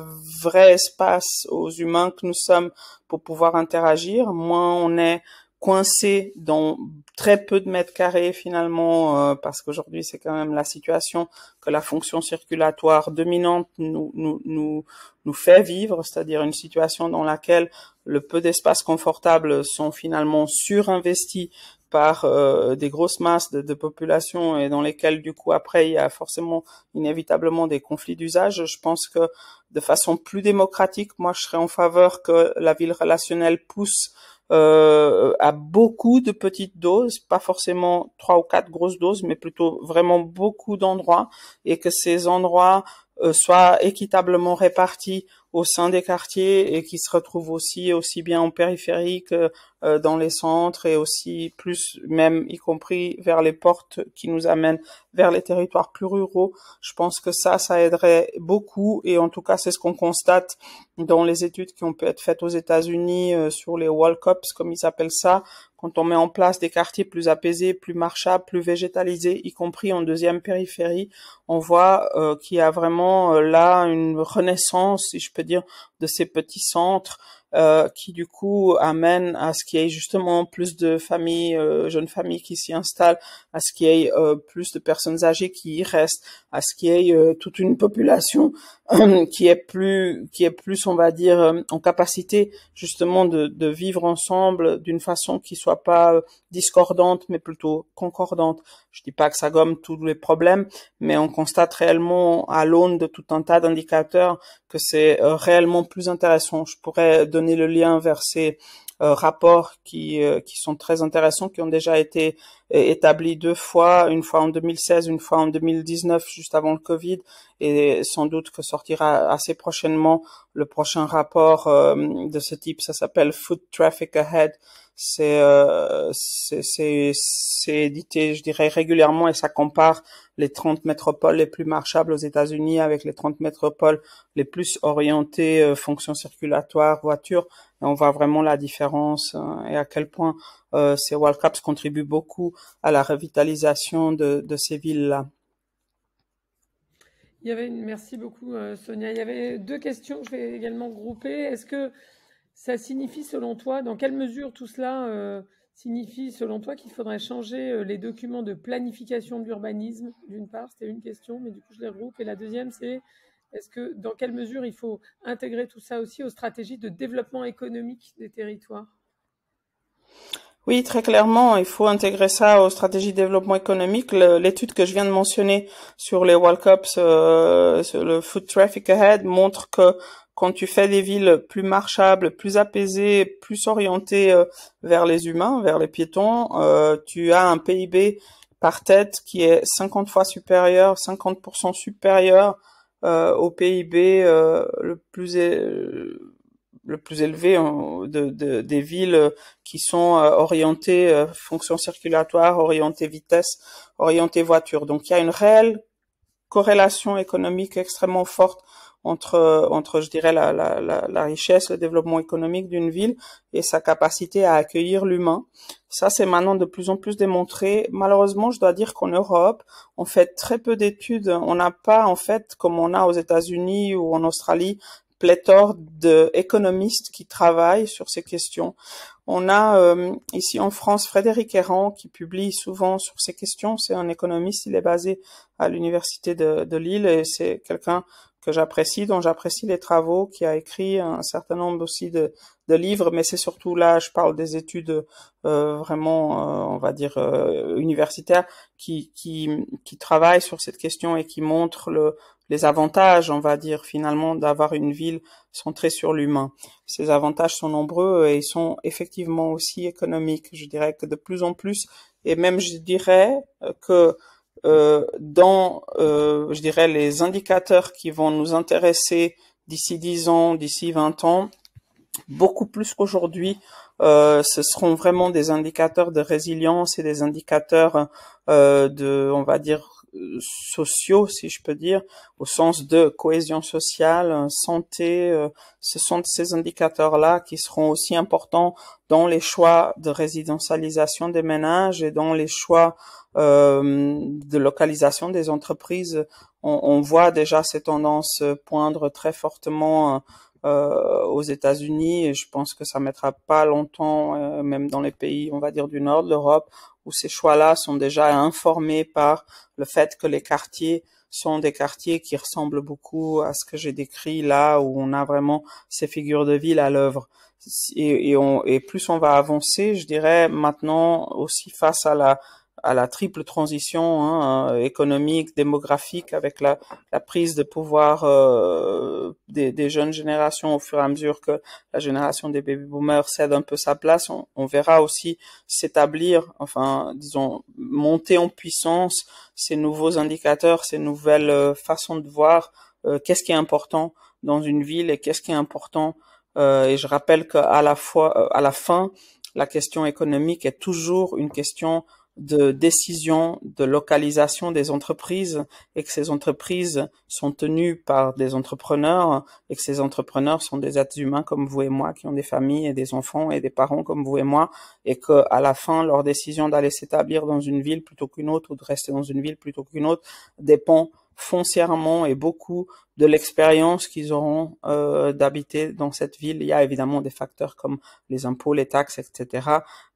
vraie espace aux humains que nous sommes pour pouvoir interagir, moins on est coincé dans très peu de mètres carrés finalement, euh, parce qu'aujourd'hui c'est quand même la situation que la fonction circulatoire dominante nous, nous, nous, nous fait vivre, c'est-à-dire une situation dans laquelle le peu d'espaces confortables sont finalement surinvestis par euh, des grosses masses de, de, population et dans lesquelles du coup après il y a forcément inévitablement des conflits d'usage. Je pense que de façon plus démocratique, moi je serais en faveur que la ville relationnelle pousse euh, à beaucoup de petites doses, pas forcément trois ou quatre grosses doses, mais plutôt vraiment beaucoup d'endroits, et que ces endroits euh, soient équitablement répartis au sein des quartiers et qui se retrouvent aussi aussi bien en périphérie que euh, dans les centres et aussi plus même y compris vers les portes qui nous amènent vers les territoires plus ruraux. Je pense que ça, ça aiderait beaucoup et en tout cas c'est ce qu'on constate dans les études qui ont pu être faites aux États-Unis euh, sur les wall cups comme ils appellent ça, quand on met en place des quartiers plus apaisés, plus marchables, plus végétalisés, y compris en deuxième périphérie, on voit euh, qu'il y a vraiment là une renaissance, si je peux de ces petits centres euh, qui du coup amène à ce qu'il y ait justement plus de familles, euh, jeunes familles qui s'y installent, à ce qu'il y ait euh, plus de personnes âgées qui y restent, à ce qu'il y ait toute une population qui est plus, qui est plus, on va dire, en capacité justement de, de vivre ensemble d'une façon qui soit pas discordante, mais plutôt concordante. Je dis pas que ça gomme tous les problèmes, mais on constate réellement à l'aune de tout un tas d'indicateurs que c'est réellement plus intéressant. Je pourrais donner le lien vers ces euh, rapports qui, euh, qui sont très intéressants, qui ont déjà été euh, établis deux fois, une fois en 2016, une fois en 2019, juste avant le Covid, et sans doute que sortira assez prochainement le prochain rapport de ce type, ça s'appelle Food Traffic Ahead, c'est euh, c'est édité, je dirais, régulièrement et ça compare les 30 métropoles les plus marchables aux États-Unis avec les 30 métropoles les plus orientées euh, fonction circulatoire, voiture. Et on voit vraiment la différence euh, et à quel point euh, ces World Cups contribuent beaucoup à la revitalisation de, de ces villes-là. Il y avait une... Merci beaucoup, euh, Sonia. Il y avait deux questions que je vais également grouper. Est-ce que ça signifie selon toi, dans quelle mesure tout cela euh, signifie selon toi qu'il faudrait changer euh, les documents de planification d'urbanisme D'une part, c'était une question, mais du coup je les regroupe. Et la deuxième, c'est est-ce que dans quelle mesure il faut intégrer tout ça aussi aux stratégies de développement économique des territoires oui, très clairement, il faut intégrer ça aux stratégies de développement économique. L'étude que je viens de mentionner sur les World Cups, euh, le Food Traffic Ahead, montre que quand tu fais des villes plus marchables, plus apaisées, plus orientées euh, vers les humains, vers les piétons, euh, tu as un PIB par tête qui est 50 fois supérieur, 50% supérieur euh, au PIB le plus le plus élevé des villes qui sont orientées fonction circulatoire, orientées vitesse, orientées voiture. Donc il y a une réelle corrélation économique extrêmement forte entre, entre je dirais, la, la, la, richesse, le développement économique d'une ville et sa capacité à accueillir l'humain. Ça, c'est maintenant de plus en plus démontré. Malheureusement, je dois dire qu'en Europe, on fait très peu d'études. On n'a pas, en fait, comme on a aux États-Unis ou en Australie, pléthore d'économistes qui travaillent sur ces questions. On a euh, ici en France Frédéric Errand qui publie souvent sur ces questions. C'est un économiste, il est basé à l'université de, de Lille et c'est quelqu'un que j'apprécie, dont j'apprécie les travaux, qui a écrit un certain nombre aussi de, de livres, mais c'est surtout là, je parle des études euh, vraiment, euh, on va dire, euh, universitaires, qui, qui, qui travaillent sur cette question et qui montrent le, les avantages, on va dire, finalement, d'avoir une ville centrée sur l'humain. Ces avantages sont nombreux et ils sont effectivement aussi économiques. Je dirais que de plus en plus, et même je dirais que euh, dans, euh, je dirais, les indicateurs qui vont nous intéresser d'ici 10 ans, d'ici 20 ans, beaucoup plus qu'aujourd'hui, euh, ce seront vraiment des indicateurs de résilience et des indicateurs de, on va dire, euh, sociaux, si je peux dire, au sens de cohésion sociale, euh, santé. Euh, ce sont ces indicateurs-là qui seront aussi importants dans les choix de résidentialisation des ménages et dans les choix euh, de localisation des entreprises. On, on, voit déjà ces tendances poindre très fortement. Euh, aux États-Unis et je pense que ça mettra pas longtemps, même dans les pays, on va dire du nord de l'Europe, où ces choix-là sont déjà informés par le fait que les quartiers sont des quartiers qui ressemblent beaucoup à ce que j'ai décrit là où on a vraiment ces figures de ville à l'œuvre. Et, et plus on va avancer, je dirais maintenant aussi face à la à la triple transition hein, hein économique, démographique, avec la, prise de pouvoir euh, des, jeunes générations au fur et à mesure que la génération des baby boomers cède un peu sa place, on, verra aussi s'établir, enfin, disons, monter en puissance ces nouveaux indicateurs, ces nouvelles euh, façons de voir euh, qu'est-ce qui est important dans une ville et qu'est-ce qui est important. et je rappelle qu'à la fois, à la fin, la question économique est toujours une question de décision de localisation des entreprises et que ces entreprises sont tenues par des entrepreneurs et que ces entrepreneurs sont des êtres humains comme vous et moi qui ont des familles et des enfants et des parents comme vous et moi et que à la fin leur décision d'aller s'établir dans une ville plutôt qu'une autre ou de rester dans une ville plutôt qu'une autre dépend foncièrement et beaucoup de l'expérience qu'ils auront euh, d'habiter dans cette ville. Il y a évidemment des facteurs comme les impôts, les taxes, etc.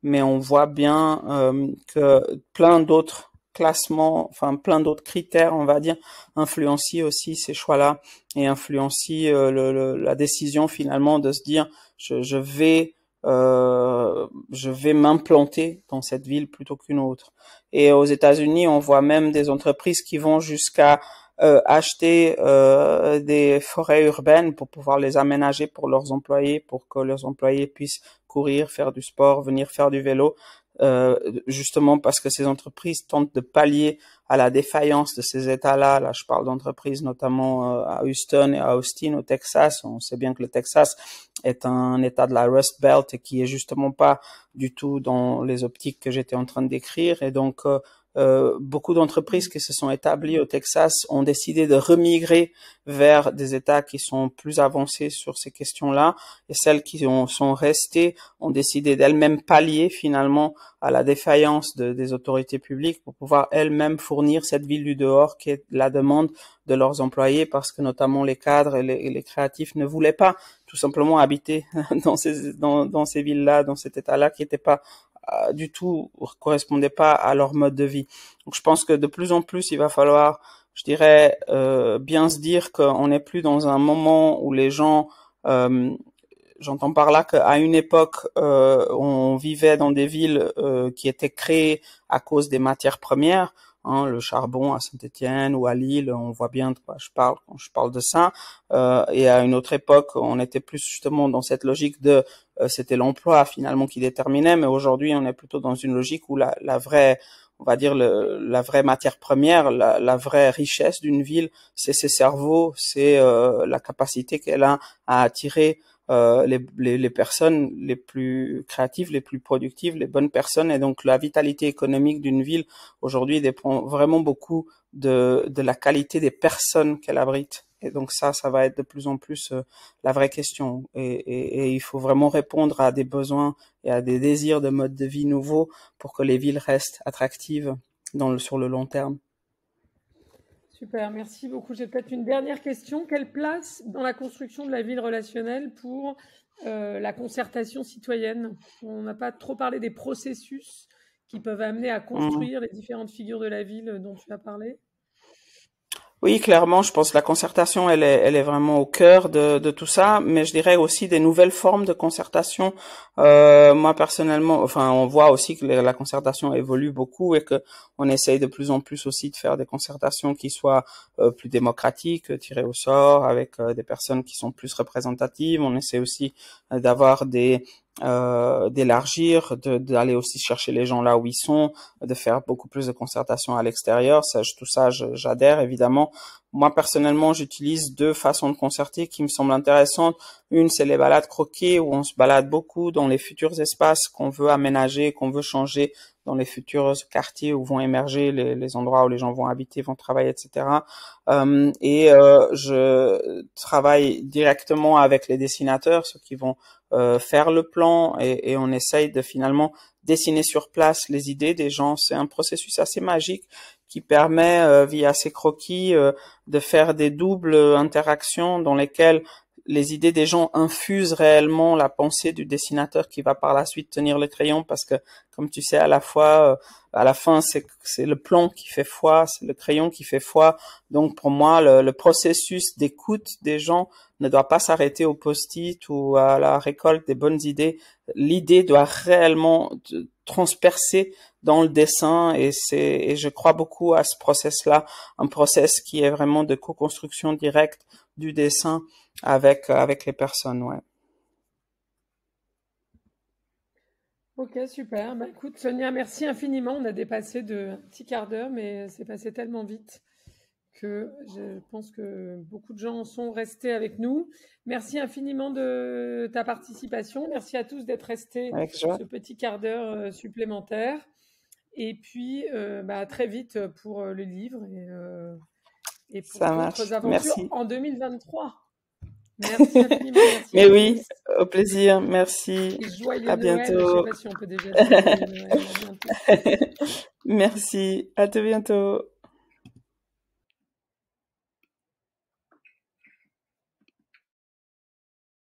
Mais on voit bien euh, que plein d'autres classements, enfin plein d'autres critères, on va dire, influencient aussi ces choix-là et influencient euh, la décision finalement de se dire je vais euh, je vais m'implanter dans cette ville plutôt qu'une autre. Et aux États-Unis, on voit même des entreprises qui vont jusqu'à euh, acheter euh, des forêts urbaines pour pouvoir les aménager pour leurs employés, pour que leurs employés puissent courir, faire du sport, venir faire du vélo. Euh, justement parce que ces entreprises tentent de pallier à la défaillance de ces États-là. Là, je parle d'entreprises notamment euh, à Houston et à Austin, au Texas. On sait bien que le Texas est un État de la Rust Belt et qui est justement pas du tout dans les optiques que j'étais en train de décrire. Et donc, euh, euh, beaucoup d'entreprises qui se sont établies au Texas ont décidé de remigrer vers des États qui sont plus avancés sur ces questions-là, et celles qui ont, sont restées ont décidé d'elles-mêmes pallier finalement à la défaillance des autorités publiques pour pouvoir elles-mêmes fournir cette ville du dehors qui est la demande de leurs employés, parce que notamment les cadres et les, créatifs ne voulaient pas tout simplement habiter dans ces, dans, dans ces villes-là, dans cet État-là qui n'était pas euh, du tout correspondait pas à leur mode de vie. Donc je pense que de plus en plus, il va falloir, je dirais, euh, bien se dire qu'on n'est plus dans un moment où les gens, euh, j'entends par là qu'à une époque, euh, on vivait dans des villes qui étaient créées à cause des matières premières. Hein, le charbon à Saint-Étienne ou à Lille, on voit bien de quoi je parle quand je parle de ça. Euh, et à une autre époque, on était plus justement dans cette logique de euh, c'était l'emploi finalement qui déterminait, mais aujourd'hui, on est plutôt dans une logique où la, vraie on va dire la vraie matière première, la, vraie richesse d'une ville, c'est ses cerveaux, c'est euh, la capacité qu'elle a à attirer euh, les, les, personnes les plus créatives, les plus productives, les bonnes personnes. Et donc la vitalité économique d'une ville aujourd'hui dépend vraiment beaucoup de, de la qualité des personnes qu'elle abrite. Et donc ça, ça va être de plus en plus euh, la vraie question. Et, et, il faut vraiment répondre à des besoins et à des désirs de mode de vie nouveaux pour que les villes restent attractives dans sur le long terme. Super, merci beaucoup. J'ai peut-être une dernière question. Quelle place dans la construction de la ville relationnelle pour euh, la concertation citoyenne On n'a pas trop parlé des processus qui peuvent amener à construire mmh. les différentes figures de la ville dont tu as parlé. Oui, clairement, je pense que la concertation, elle est, elle est vraiment au cœur de, tout ça, mais je dirais aussi des nouvelles formes de concertation. Euh, moi personnellement, enfin, on voit aussi que la concertation évolue beaucoup et que on essaye de plus en plus aussi de faire des concertations qui soient euh, plus démocratiques, tirées au sort, avec euh, des personnes qui sont plus représentatives. On essaie aussi d'avoir des euh, d'élargir, d'aller aussi chercher les gens là où ils sont, de faire beaucoup plus de concertations à l'extérieur. tout ça, j'adhère évidemment, moi personnellement, j'utilise deux façons de concerter qui me semblent intéressantes. Une, c'est les balades croquées où on se balade beaucoup dans les futurs espaces qu'on veut aménager, qu'on veut changer dans les futurs quartiers où vont émerger les, endroits où les gens vont habiter, vont travailler, etc. et euh, euh, je travaille directement avec les dessinateurs, ceux qui vont euh, faire le plan et, et, on essaye de finalement dessiner sur place les idées des gens. C'est un processus assez magique qui permet euh, via ces croquis euh, de faire des doubles euh, interactions dans lesquelles les idées des gens infusent réellement la pensée du dessinateur qui va par la suite tenir le crayon parce que, comme tu sais, à la fois, à la fin, c'est le plan qui fait foi, c'est le crayon qui fait foi. Donc, pour moi, le processus d'écoute des gens ne doit pas s'arrêter au post-it ou à la récolte des bonnes idées. L'idée doit réellement transpercer dans le dessin et c'est et je crois beaucoup à ce process là un process qui est vraiment de co-construction directe du dessin avec avec les personnes ouais Ok, super. Bah, écoute, Sonia, merci infiniment. On a dépassé de un petit quart d'heure, mais c'est passé tellement vite que je pense que beaucoup de gens sont restés avec nous. Merci infiniment de ta participation. Merci à tous d'être restés ce petit quart d'heure euh, supplémentaire. Et puis, euh, bah, très vite pour euh, le livre et, euh, pour d'autres aventures en 2023. Merci Mais oui, au plaisir. Merci. Joyeux sais pas si on peut déjà à bientôt. Merci. À tout bientôt.